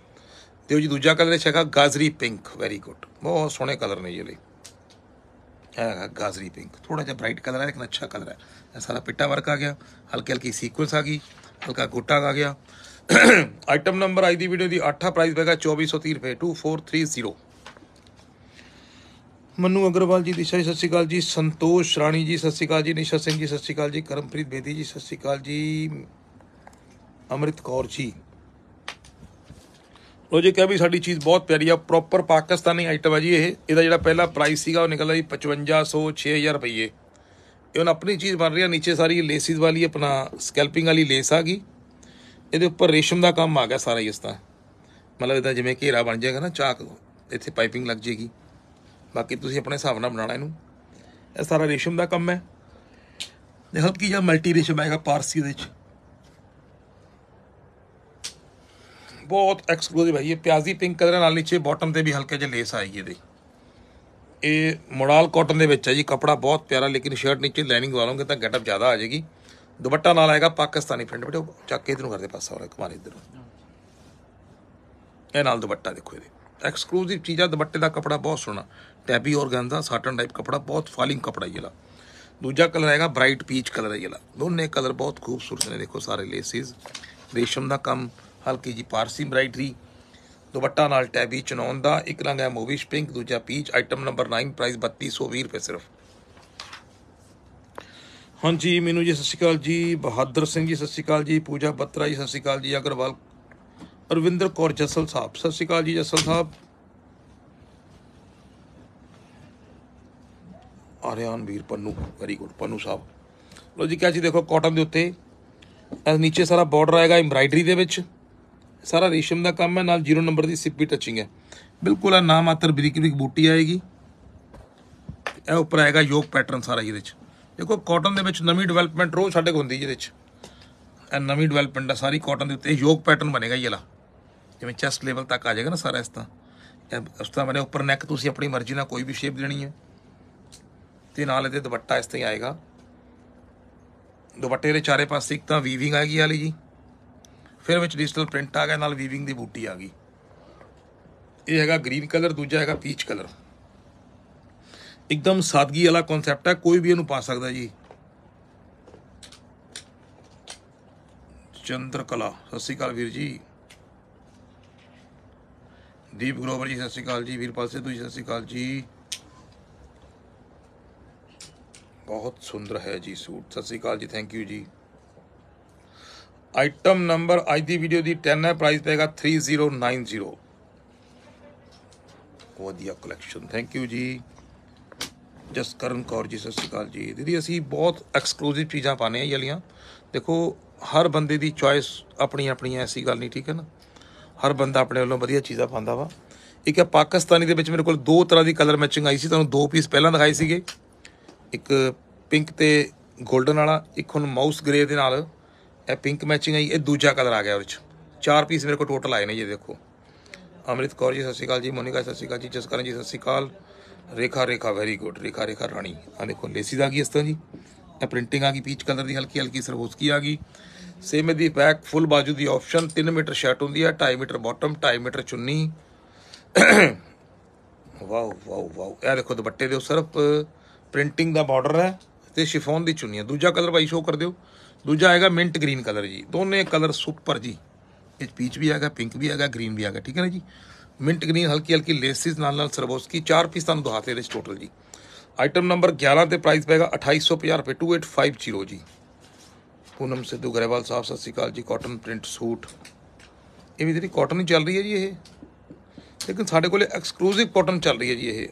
ਤੇ ਉਹ ਜੀ ਦੂਜਾ ਕਲਰ ਹੈਗਾ ਗਾਜ਼ਰੀ ਪਿੰਕ ਵੈਰੀ ਗੁੱਡ ਬਹੁਤ ਸੋਹਣੇ ਕਲਰ ਨੇ ਇਹ ਇਹ ਗਾਜ਼ਰੀ ਪਿੰਕ ਥੋੜਾ ਜਿਹਾ ਬ੍ਰਾਈਟ ਕਲਰ ਹੈ ਲੇਕਿਨ ਅੱਛਾ ਕਲਰ ਹੈ ਇਹ ਸਾਰਾ ਪਿੱਟਾ ਵਰਕ ਆ ਗਿਆ ਹਲਕੀ ਹਲਕੀ ਸੀਕੁਐਂਸ ਆ ਗਈ ਹਲਕਾ ਗੋਟਾ ਆ ਗਿਆ ਆਈਟਮ ਨੰਬਰ ਆਈ ਦੀ ਵੀਡੀਓ ਦੀ 8 ਪ੍ਰਾਈਸ ਹੈਗਾ 2430 ਰੁਪਏ 2430 ਮਨੂ ਅਗਰਵਾਲ ਜੀ ਦੀ ਸਤਿ ਸ੍ਰੀ ਅਕਾਲ ਜੀ ਸੰਤੋਸ਼ ਰਾਣੀ ਜੀ ਸਤਿ ਸ੍ਰੀ ਅਕਾਲ ਜੀ ਨਿਸ਼ਾ ਸਿੰਘ ਜੀ ਸਤਿ ਸ੍ਰੀ ਅਕਾਲ ਜੀ ਕਰਮਪ੍ਰੀਤ ਬੇਦੀ ਜੀ ਸਤਿ ਸ੍ਰੀ ਅਕਾਲ ਜੀ ਅਮਰਿਤ ਕੌਰ ਜੀ ਲੋ ਜੀ ਕਹੇ ਵੀ ਸਾਡੀ ਚੀਜ਼ ਬਹੁਤ ਪਿਆਰੀ ਆ ਪ੍ਰੋਪਰ ਪਾਕਿਸਤਾਨੀ ਆਈਟਮ ਆ ਜੀ ਇਹ ਇਹਦਾ ਜਿਹੜਾ ਪਹਿਲਾ ਪ੍ਰਾਈਸ ਸੀਗਾ ਉਹ ਨਿਕਲਦਾ ਜੀ 5500 6000 ਰੁਪਏ इवन ਆਪਣੀ ਚੀਜ਼ ਬਣ ਰਹੀ है ਨੀਚੇ ਸਾਰੀ ਲੇਸਿਸ ਵਾਲੀ ਆਪਣਾ ਸਕੈਲਪਿੰਗ ਵਾਲੀ ਲੇਸ ਆ ਗਈ ਇਹਦੇ ਉੱਪਰ ਰੇਸ਼ਮ ਦਾ ਕੰਮ ਆ ਗਿਆ ਸਾਰਾ ਇਸ ਤਰ੍ਹਾਂ ਮਤਲਬ ਇਦਾਂ ਜਿਵੇਂ ਘੇਰਾ ਬਣ ਜਾਏਗਾ ਨਾ ਚਾਕ ਇੱਥੇ ਪਾਈਪਿੰਗ ਲੱਗ ਜੇਗੀ ਬਾਕੀ ਤੁਸੀਂ ਆਪਣੇ ਹਿਸਾਬ ਨਾਲ ਬਣਾਣਾ ਇਹਨੂੰ ਇਹ ਸਾਰਾ ਰੇਸ਼ਮ ਦਾ ਕੰਮ ਹੈ ਦੇਖੋ ਕਿ ਜਾਂ ਮਲਟੀ ਰੇਸ਼ਮ ਆਏਗਾ ਪਾਰਸੀ ਦੇ ਵਿੱਚ ਬਹੁਤ ਐਕਸਕਲੂਸਿਵ ਹੈ ਇਹ ਪਿਆਜ਼ੀ ਪਿੰਕ ਕਲਰ ਨਾਲ ਨੀਚੇ ਬਾਟਮ ਤੇ ਵੀ ਹਲਕੇ ਜਿਹੇ ਲੇਸ ਆਈ ਇਹਦੇ ਇਹ ਮੋਡਲ ਕਾਟਨ ਦੇ ਵਿੱਚ ਹੈ ਜੀ ਕਪੜਾ ਬਹੁਤ ਪਿਆਰਾ ਲੇਕਿਨ ਸ਼ਰਟ ਨੀਚੇ ਲਾਈਨਿੰਗ ਵਾਲੋਂਗੇ ਤਾਂ ਗੈਟਅਪ ਜ਼ਿਆਦਾ ਆ ਜਾਏਗੀ ਦੁਪੱਟਾ ਨਾਲ ਆਏਗਾ ਪਾਕਿਸਤਾਨੀ ਪ੍ਰਿੰਟ ਬਟੋ ਚੱਕ ਕੇ ਇਧਰੋਂ ਕਰਦੇ ਪਾਸਾ ਵਾਲਾ ਕਮਾਲ ਇਧਰ ਇਹ ਨਾਲ ਦੁਪੱਟਾ ਦੇਖੋ ਇਹਦੇ ਐਕਸਕਲੂਸਿਵ ਚੀਜ਼ ਆ ਦੁਪੱਟੇ ਦਾ ਕਪੜਾ ਬਹੁਤ ਸੋਹਣਾ ਟੈਬੀ ਔਰਗਾਂਜ਼ਾ ਸਾਟਨ ਟਾਈਪ ਕਪੜਾ ਬਹੁਤ ਫਾਲਿੰਗ ਕਪੜਾ ਜਿਹੜਾ ਦੂਜਾ ਕਲਰ ਆਏਗਾ ਬ੍ਰਾਈਟ ਪੀਚ ਕਲਰ ਹੈ ਜਿਹੜਾ ਦੋਨੇ ਕਲਰ ਬਹੁਤ ਖੂਬਸੂਰਤ ਨੇ ਦੇਖੋ ਸਾਰੇ ਲੇਸਿਸ ਰੇਸ਼ਮ ਦਾ ਕੰਮ ਹਲਕੀ ਜੀ ਪਾਰਸੀ ਬ੍ਰਾਈਟਰੀ ਦੁਪੱਟਾ ਨਾਲ ਟੈਬੀ ਚਨੌਨ ਦਾ ਇੱਕ ਰੰਗ ਹੈ ਮੂਵੀ ਸਪਿੰਕ ਦੂਜਾ ਪੀਚ ਆਈਟਮ ਨੰਬਰ 9 ਪ੍ਰਾਈਸ 3220 ਰੁਪਏ ਸਿਰਫ ਹਾਂਜੀ ਮੈਨੂੰ ਜੀ ਸਤਿ ਸ਼੍ਰੀ ਅਕਾਲ ਜੀ ਬਹਾਦਰ ਸਿੰਘ ਜੀ ਸਤਿ ਸ਼੍ਰੀ ਅਕਾਲ ਜੀ ਪੂਜਾ ਬੱਤਰਾ ਜੀ ਸਤਿ ਸ਼੍ਰੀ ਅਕਾਲ ਜੀ ਅਗਰਵਾਲ ਅਰਵਿੰਦਰ ਕੌਰ ਜਸਲ ਸਾਹਿਬ ਸਤਿ ਸ਼੍ਰੀ ਅਕਾਲ ਜੀ ਜਸਲ ਸਾਹਿਬ ਆਰਿਆਨ ਵੀਰ ਪੰਨੂ ਵੈਰੀ ਗੁੱਡ ਪੰਨੂ ਸਾਹਿਬ ਲੋ ਜੀ ਕਿਆ ਜੀ ਦੇਖੋ ਕਾਟਨ ਦੇ ਉੱਤੇ ਨੀਚੇ ਸਾਰਾ ਬਾਰਡਰ ਆਏਗਾ ਐਮਬਰਾਇਡਰੀ ਦੇ ਵਿੱਚ ਸਾਰਾ ਰੇਸ਼ਮ ਦਾ ਕੰਮ ਹੈ ਨਾਲ 0 ਨੰਬਰ ਦੀ ਸਿੱਪੀ ਟੱਚਿੰਗ ਹੈ ਬਿਲਕੁਲ ਆ ਨਾ ਮਾਤਰ ਬਰੀਕ ਬਰੀਕ ਬੂਟੀ ਆਏਗੀ ਇਹ ਉੱਪਰ ਆਏਗਾ ਯੋਗ ਪੈਟਰਨ ਸਾਰਾ ਇਹਦੇ ਵਿੱਚ ਦੇਖੋ ਕਾਟਨ ਦੇ ਵਿੱਚ ਨਵੀਂ ਡਿਵੈਲਪਮੈਂਟ ਰੋਜ਼ ਸਾਡੇ ਕੋਲ ਹੁੰਦੀ ਇਹਦੇ ਵਿੱਚ ਇਹ ਨਵੀਂ ਡਿਵੈਲਪਮੈਂਟ ਆ ਸਾਰੀ ਕਾਟਨ ਦੇ ਉੱਤੇ ਯੋਗ ਪੈਟਰਨ ਬਣੇਗਾ ਇਹ ਲਾ ਜਿਵੇਂ ਚੈਸਟ ਲੈਵਲ ਤੱਕ ਆ ਜਾਏਗਾ ਨਾ ਸਾਰਾ ਇਸ ਤਰ੍ਹਾਂ ਉਸ ਤਰ੍ਹਾਂ ਬਣੇ ਉੱਪਰ ਨੈਕ ਤੁਸੀਂ ਆਪਣੀ ਮਰਜ਼ੀ ਨਾਲ ਕੋਈ ਵੀ ਸ਼ੇਪ ਦੇਣੀ ਹੈ ਤੇ ਨਾਲ ਇਹਦੇ ਦੁਪੱਟਾ ਇਸ ਤਰ੍ਹਾਂ ਆਏਗਾ ਦੁਪੱਟੇ ਦੇ ਚਾਰੇ ਪਾਸੇ ਇੱਕ ਤਾਂ ਵੀਵਿੰਗ ਆਏਗੀ ਵਾਲੀ ਜੀ ਫਿਰ ਵਿੱਚ ਡਿਜੀਟਲ ਪ੍ਰਿੰਟ ਆ ਗਿਆ ਨਾਲ ਵੀਵਿੰਗ ਦੀ ਬੂਟੀ ਆ ਗਈ ਇਹ ਹੈਗਾ ਗ੍ਰੀਨ ਕਲਰ ਦੂਜਾ ਹੈਗਾ ਪੀਚ ਕਲਰ ਇੱਕਦਮ ਸਾਦਗੀ ਵਾਲਾ ਕਨਸੈਪਟ ਹੈ ਕੋਈ ਵੀ ਇਹਨੂੰ ਪਾ ਸਕਦਾ ਜੀ ਚੰਦਰ ਕਲਾ ਸਤਿ ਸ਼੍ਰੀ ਅਕਾਲ ਵੀਰ ਜੀ ਦੀਪ ਗਰੋਵਰ ਜੀ ਸਤਿ ਸ਼੍ਰੀ ਅਕਾਲ ਜੀ ਵੀਰ ਪਾਸੇ ਤੁਸੀਂ ਸਤਿ ਸ਼੍ਰੀ ਅਕਾਲ ਜੀ ਬਹੁਤ ਸੁੰਦਰ ਹੈ ਜੀ ਸੂਟ ਸਤਿ ਸ਼੍ਰੀ ਅਕਾਲ ਜੀ ਥੈਂਕ ਯੂ ਜੀ ਆਈਟਮ ਨੰਬਰ ਅੱਜ ਦੀ ਵੀਡੀਓ ਦੀ 10 ਹੈ ਪ੍ਰਾਈਸ ਪੈਗਾ 3090 ਵਧੀਆ ਕਲੈਕਸ਼ਨ ਥੈਂਕ ਯੂ ਜੀ ਜਸਕਰਨ ਕੌਰ ਜੀ ਸਤਿ ਸ਼੍ਰੀ ਅਕਾਲ ਜੀ ਦੀਦੀ ਅਸੀਂ ਬਹੁਤ ਐਕਸਕਲੂਸਿਵ ਚੀਜ਼ਾਂ ਪਾਣੇ ਆ ਯਲੀਆਂ ਦੇਖੋ ਹਰ ਬੰਦੇ ਦੀ ਚੋਇਸ ਆਪਣੀ ਆਪਣੀ ਐਸੀ ਗੱਲ ਨਹੀਂ ਠੀਕ ਹੈ ਨਾ ਹਰ ਬੰਦਾ ਆਪਣੇ ਵੱਲੋਂ ਵਧੀਆ ਚੀਜ਼ਾਂ ਪਾਉਂਦਾ ਵਾ ਇੱਕ ਹੈ ਪਾਕਿਸਤਾਨੀ ਦੇ ਵਿੱਚ ਮੇਰੇ ਕੋਲ ਦੋ ਤਰ੍ਹਾਂ ਦੀ ਕਲਰ ਮੈਚਿੰਗ ਆਈ ਸੀ ਤੁਹਾਨੂੰ ਦੋ ਪੀਸ ਪਹਿਲਾਂ ਦਿਖਾਏ ਸੀਗੇ ਇੱਕ ਪਿੰਕ ਤੇ 골ਡਨ ਵਾਲਾ ਇੱਕ ਹੁਣ ਮਾਊਸ ਗ੍ਰੇ ਦੇ ਨਾਲ ਇਹ ਪਿੰਕ ਮੈਚਿੰਗ ਹੈ ਇਹ ਦੂਜਾ ਕਲਰ ਆ ਗਿਆ ਉਹਦੇ ਚ ਚਾਰ ਪੀਸ ਮੇਰੇ ਕੋਲ ਟੋਟਲ ਆਏ ਨੇ ਇਹ ਦੇਖੋ ਅਮਰਿਤ ਕੌਰ ਜੀ ਸਤਿ ਸ਼੍ਰੀ ਅਕਾਲ ਜੀ ਮੋਨਿਕਾ ਸਤਿ ਸ਼੍ਰੀ ਅਕਾਲ ਜੀ ਜਸਕਰਨ ਜੀ ਸਤਿ ਸ਼੍ਰੀ ਅਕਾਲ ਰੇਖਾ ਰੇਖਾ ਵੈਰੀ ਗੁੱਡ ਰੇਖਾ ਰੇਖਾ ਰਾਣੀ ਆ ਦੇਖੋ ਲੇਸੀ ਦਾ ਕੀ ਇਸ ਤਰ੍ਹਾਂ ਜੀ ਇਹ ਪ੍ਰਿੰਟਿੰਗ ਆ ਗਈ ਪੀਚ ਕਲਰ ਦੀ ਹਲਕੀ ਹਲਕੀ ਸਰਵੋਸਕੀ ਆ ਗਈ ਸੇਮ ਦੀ ਪੈਕ ਫੁੱਲ ਬਾਜੂ ਦੀ ਆਪਸ਼ਨ 3 ਮੀਟਰ ਸ਼ਰਟ ਹੁੰਦੀ ਆ 2.5 ਮੀਟਰ ਬਾਟਮ 2.5 ਮੀਟਰ ਚੁੰਨੀ ਵਾਓ ਵਾਓ ਵਾਓ ਇਹ ਦੇਖੋ ਦੁਪੱਟੇ ਦੇ ਸਿਰਫ ਪ੍ਰਿੰਟਿੰਗ ਦਾ ਬਾਰਡਰ ਹੈ ਤੇ ਸ਼ਿਫੋਨ ਦੀ ਚੁੰਨੀ ਆ ਦੂਜਾ ਕਲਰ ਬਾਈ ਸ਼ੋ ਕਰ ਦਿਓ ਦੂਜਾ ਆਏਗਾ ਮਿੰਟ ਗ੍ਰੀਨ ਕਲਰ ਜੀ ਦੋਨੇ ਕਲਰ ਸੁਪਰ ਜੀ ਇਹ ਪੀਚ ਵੀ ਆਗਾ ਪਿੰਕ ਵੀ ਆਗਾ ਗ੍ਰੀਨ ਵੀ ਆਗਾ ਠੀਕ ਹੈ ਨਾ ਜੀ ਮਿੰਟ ਗ੍ਰੀਨ ਹਲਕੀ ਹਲਕੀ ਲੇਸਿਸ ਨਾਲ ਨਾਲ ਸਰਬੋਸਕੀ ਚਾਰ ਪੀਸ ਤੁਹਾਨੂੰ ਦਿਖਾਤੇ ਇਹਦੇ ਟੋਟਲ ਜੀ ਆਈਟਮ ਨੰਬਰ 11 ਤੇ ਪ੍ਰਾਈਸ ਪੈਗਾ 2850 ਰੁਪਏ 2850 ਜੀ ਪੂਨਮ ਸਿੱਧੂ ਗਰੇਵਾਲ ਸਾਹਿਬ ਸਤਿ ਸ੍ਰੀ ਅਕਾਲ ਜੀ ਕਾਟਨ ਪ੍ਰਿੰਟ ਸੂਟ ਇਹ ਵੀ ਜਿਹੜੀ ਕਾਟਨ ਚੱਲ ਰਹੀ ਹੈ ਜੀ ਇਹ ਲੇਕਿਨ ਸਾਡੇ ਕੋਲੇ ਐਕਸਕਲੂਸਿਵ ਕਾਟਨ ਚੱਲ ਰਹੀ ਹੈ ਜੀ ਇਹ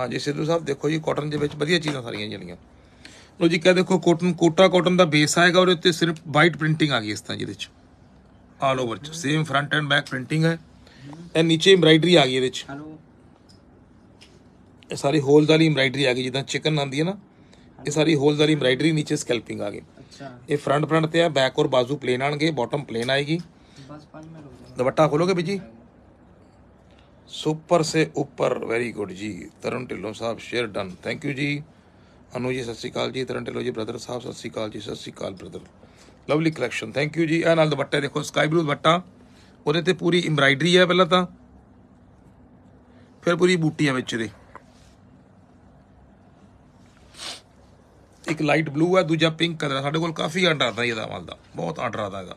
ਹਾਂਜੀ ਸਿੱਧੂ ਸਾਹਿਬ ਦੇਖੋ ਜੀ ਕਾਟਨ ਦੇ ਵਿੱਚ ਵਧੀਆ ਚੀਜ਼ਾਂ ਸਾਰੀਆਂ ਜਿਹੜੀਆਂ ਲੋ ਜੀ ਕਹੇ ਦੇਖੋ ਕੋਟਨ ਕੋਟਾ ਕਾਟਨ ਦਾ ਬੇਸ ਆਏਗਾ ਉਹਦੇ ਉੱਤੇ ਸਿਰਫ ਵਾਈਟ ਪ੍ਰਿੰਟਿੰਗ ਆ ਗਈ ਇਸ ਤਾਂ ਜਿਹਦੇ ਚ ਆਲ ਓਵਰ ਚ same front and back printing ਹੈ ਇਹ ਨੀਚੇ ਐਮਬ੍ਰਾਇਡਰੀ ਆ ਗਈ ਇਹਦੇ ਚ ਇਹ ਸਾਰੀ ਵਾਲੀ ਐਮਬ੍ਰਾਇਡਰੀ ਆ ਗਈ ਜਿੱਦਾਂ ਚਿਕਨ ਆਂਦੀ ਹੈ ਨਾ ਇਹ ਸਾਰੀ ਵਾਲੀ ਐਮਬ੍ਰਾਇਡਰੀ ਨੀਚੇ ਸਕੈਲਪਿੰਗ ਆ ਗਈ ਅੱਛਾ ਇਹ ਫਰੰਟ ਫਰੰਟ ਤੇ ਆ ਬੈਕ ਔਰ ਬਾਜ਼ੂ ਪਲੇਨ ਆਣਗੇ ਬਾਟਮ ਪਲੇਨ ਆਏਗੀ ਦੁਪੱਟਾ ਖੋਲੋਗੇ ਬੀਜੀ ਸੁਪਰ ਸੇ ਉੱਪਰ ਵੈਰੀ ਗੁੱਡ ਜੀ Tarun Dhillon sahib share done thank you ਜੀ ਅਨੂ ਜੀ ਸਤਿ ਸ਼੍ਰੀ ਅਕਾਲ ਜੀ ਤਰਨ ਢਿੱਲੋਂ ਜੀ ਬ੍ਰਦਰ ਸਾਹਿਬ ਸਤਿ ਸ਼੍ਰੀ ਅਕਾਲ ਜੀ ਸਤਿ ਸ਼੍ਰੀ ਅਕਾਲ brother lovely collection thank you ਜੀ ਇਹ ਨਾਲ ਦੁਪੱਟੇ ਦੇਖੋ ਸਕਾਈ ਬਲੂ ਦੁਪੱਟਾ ਉਹਦੇ ਤੇ ਪੂਰੀ ਐਮਬਰਾਇਡਰੀ ਹੈ ਪਹਿਲਾਂ ਤਾਂ ਫਿਰ ਪੂਰੀ ਬੂਟੀਆਂ ਵਿੱਚ ਦੇ ਇੱਕ ਲਾਈਟ ਬਲੂ ਹੈ ਦੂਜਾ ਪਿੰਕ ਕਲਰ ਸਾਡੇ ਕੋਲ ਕਾਫੀ ਆਰਡਰ ਆਦਾ ਇਹਦਾ ਮਾਲ ਦਾ ਬਹੁਤ ਆਰਡਰ ਆਦਾ ਹੈਗਾ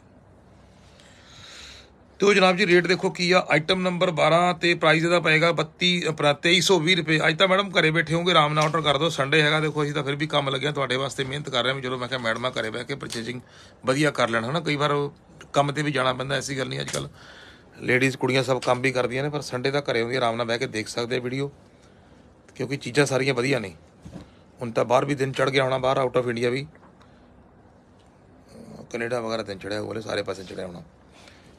ਤੇ ਉਹ ਜਨਾਬ ਜੀ ਰੇਟ ਦੇਖੋ ਕੀ ਆ ਆਈਟਮ ਨੰਬਰ 12 ਤੇ ਪ੍ਰਾਈਸ ਇਹਦਾ ਪਏਗਾ 32 2320 ਰੁਪਏ ਅੱਜ ਤਾਂ ਮੈਡਮ ਘਰੇ ਬੈਠੇ ਹੋਗੇ ਆਰਾਮ ਨਾਲ ਆਰਡਰ ਕਰ ਦਿਓ ਸੰਡੇ ਹੈਗਾ ਦੇਖੋ ਅਸੀਂ ਤਾਂ ਫਿਰ ਵੀ ਕੰਮ ਲੱਗਿਆ ਤੁਹਾਡੇ ਵਾਸਤੇ ਮਿਹਨਤ ਕਰ ਰਹੇ ਹਾਂ ਚਲੋ ਮੈਂ ਕਿਹਾ ਮੈਡਮਾਂ ਘਰੇ ਬਹਿ ਕੇ ਪਰਚੇਜਿੰਗ ਵਧੀਆ ਕਰ ਲੈਣ ਹਨਾ ਕਈ ਵਾਰ ਕੰਮ ਤੇ ਵੀ ਜਾਣਾ ਪੈਂਦਾ ਐਸੀ ਗੱਲ ਨਹੀਂ ਅੱਜ ਕੱਲ ਲੇਡੀਜ਼ ਕੁੜੀਆਂ ਸਭ ਕੰਮ ਵੀ ਕਰਦੀਆਂ ਨੇ ਪਰ ਸੰਡੇ ਦਾ ਘਰੇ ਹੁੰਦੀ ਆਰਾਮ ਨਾਲ ਬਹਿ ਕੇ ਦੇਖ ਸਕਦੇ ਵੀਡੀਓ ਕਿਉਂਕਿ ਚੀਜ਼ਾਂ ਸਾਰੀਆਂ ਵਧੀਆ ਨੇ ਹੁਣ ਤਾਂ ਬਾਹਰ ਵੀ ਦਿਨ ਚੜ ਗਿਆ ਹੋਣਾ ਬਾਹਰ ਆਊਟ ਆਫ ਇੰਡੀਆ ਵੀ ਕੈਨੇਡਾ ਵਗੈਰਾ ਦਿਨ ਚੜਿਆ ਹੋਵੇ ਸਾਰੇ ਪਾਸੇ ਚੜਿਆ ਹੋਣਾ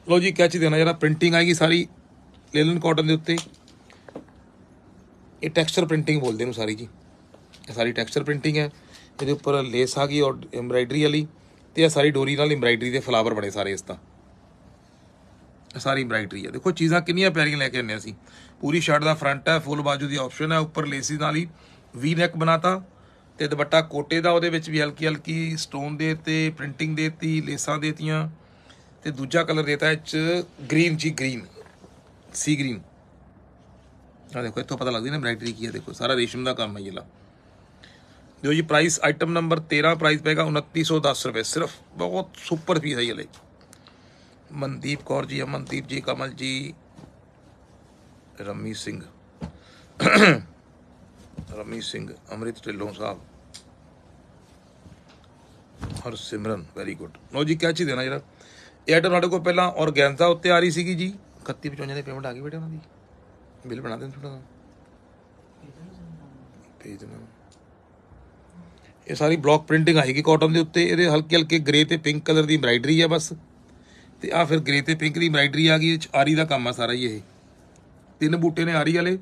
ਲੋ ਜੀ ਕੈਚ ਦੇਣਾ ਜਰਾ ਪ੍ਰਿੰਟਿੰਗ ਆਏਗੀ ਸਾਰੀ ਲੇਲਨ ਕਾਟਨ ਦੇ ਉੱਤੇ ਇਹ ਟੈਕਸਚਰ ਪ੍ਰਿੰਟਿੰਗ ਬੋਲਦੇ ਇਹਨੂੰ ਸਾਰੀ ਜੀ ਇਹ ਸਾਰੀ ਟੈਕਸਚਰ ਪ੍ਰਿੰਟਿੰਗ ਹੈ ਇਹਦੇ ਉੱਪਰ ਲੇਸ ਆ ਗਈ ਔਰ ਐਮਬਰਾਇਡਰੀ ਵਾਲੀ ਤੇ ਇਹ ਸਾਰੀ ਡੋਰੀ ਨਾਲ ਐਮਬਰਾਇਡਰੀ ਦੇ ਫਲਾਵਰ ਬਣੇ ਸਾਰੇ ਇਸ ਤਾਂ ਸਾਰੀ ਐਮਬਰਾਇਡਰੀ ਹੈ ਦੇਖੋ ਚੀਜ਼ਾਂ ਕਿੰਨੀਆਂ ਪਿਆਰੀਆਂ ਲੈ ਕੇ ਆਨੇ ਅਸੀਂ ਪੂਰੀ ਸ਼ਰਟ ਦਾ ਫਰੰਟ ਹੈ ਫੁੱਲ ਬਾਜੂ ਦੀ ਆਪਸ਼ਨ ਹੈ ਉੱਪਰ ਲੇਸਿਸ ਨਾਲ ਹੀ ਵੀ ਨੈਕ ਬਣਾਤਾ ਤੇ ਦੁਪੱਟਾ ਕੋਟੇ ਦਾ ਉਹਦੇ ਵਿੱਚ ਵੀ ਹਲਕੀ ਹਲਕੀ ਸਟੋਨ ਦੇ ਤੇ ਪ੍ਰਿੰਟਿੰਗ ਦੇਤੀ ਲੇਸਾਂ ਦੇਤੀਆਂ ਤੇ ਦੂਜਾ ਕਲਰ ਦਿੱਤਾ ਹੈ ਚ ਗ੍ਰੀਨ ਜੀ ਗ੍ਰੀਨ ਸੀ ਗ੍ਰੀਨ ਆ ਦੇਖੋ ਇਹ ਤੋਂ ਪਤਾ ਲੱਗਦੀ ਨਾ ਬ੍ਰਾਈਟਰੀ ਕੀ ਹੈ ਦੇਖੋ ਸਾਰਾ ਰੇਸ਼ਮ ਦਾ ਕੰਮ ਹੈ ਲਾ ਜੋ ਜੀ ਪ੍ਰਾਈਸ ਆਈਟਮ ਨੰਬਰ 13 ਪ੍ਰਾਈਸ ਪੈਗਾ 2910 ਰੁਪਏ ਸਿਰਫ ਬਹੁਤ ਸੁਪਰ ਪੀਸ ਹੈ ਇਹ ਲੈ ਮਨਦੀਪ ਕੌਰ ਜੀ Amandeep ji Kamal ji Rami Singh Rami Singh Amrit Dhillon sahib Harsimran very good ਲੋ ਜੀ ਕਿਆ ਚੀਜ਼ ਦੇਣਾ ਜਿਹੜਾ ਏਅਰਟੈਲ ਸਾਡੇ ਕੋਲ ਪਹਿਲਾਂ ਔਰਗੈਂਜ਼ਾ ਉੱਤੇ ਆ ਰਹੀ ਸੀਗੀ ਜੀ 31 55 ਦੀ ਪੇਮੈਂਟ ਆ ਗਈ ਬੇਟੇ ਉਹਨਾਂ ਦੀ ਬਿੱਲ ਬਣਾ ਦੇਣ ਥੋੜਾ ਭੇਜ ਦੇਣਾ ਇਹ ਸਾਰੀ ਬਲੌਕ ਪ੍ਰਿੰਟਿੰਗ ਆਏਗੀ ਕਾਟਨ ਦੇ ਉੱਤੇ ਇਹਦੇ ਹਲਕੇ ਹਲਕੇ ਗ੍ਰੇ ਤੇ ਪਿੰਕ ਕਲਰ ਦੀ ਐਮਬਰਾਇਡਰੀ ਆ ਬਸ ਤੇ ਆ ਫਿਰ ਗ੍ਰੇ ਤੇ ਪਿੰਕ ਦੀ ਐਮਬਰਾਇਡਰੀ ਆ ਗਈ ਇਹ ਚ ਆਰੀ ਦਾ ਕੰਮ ਆ ਸਾਰਾ ਹੀ ਇਹ ਤਿੰਨ ਬੂਟੇ ਨੇ ਆਰੀ ਵਾਲੇ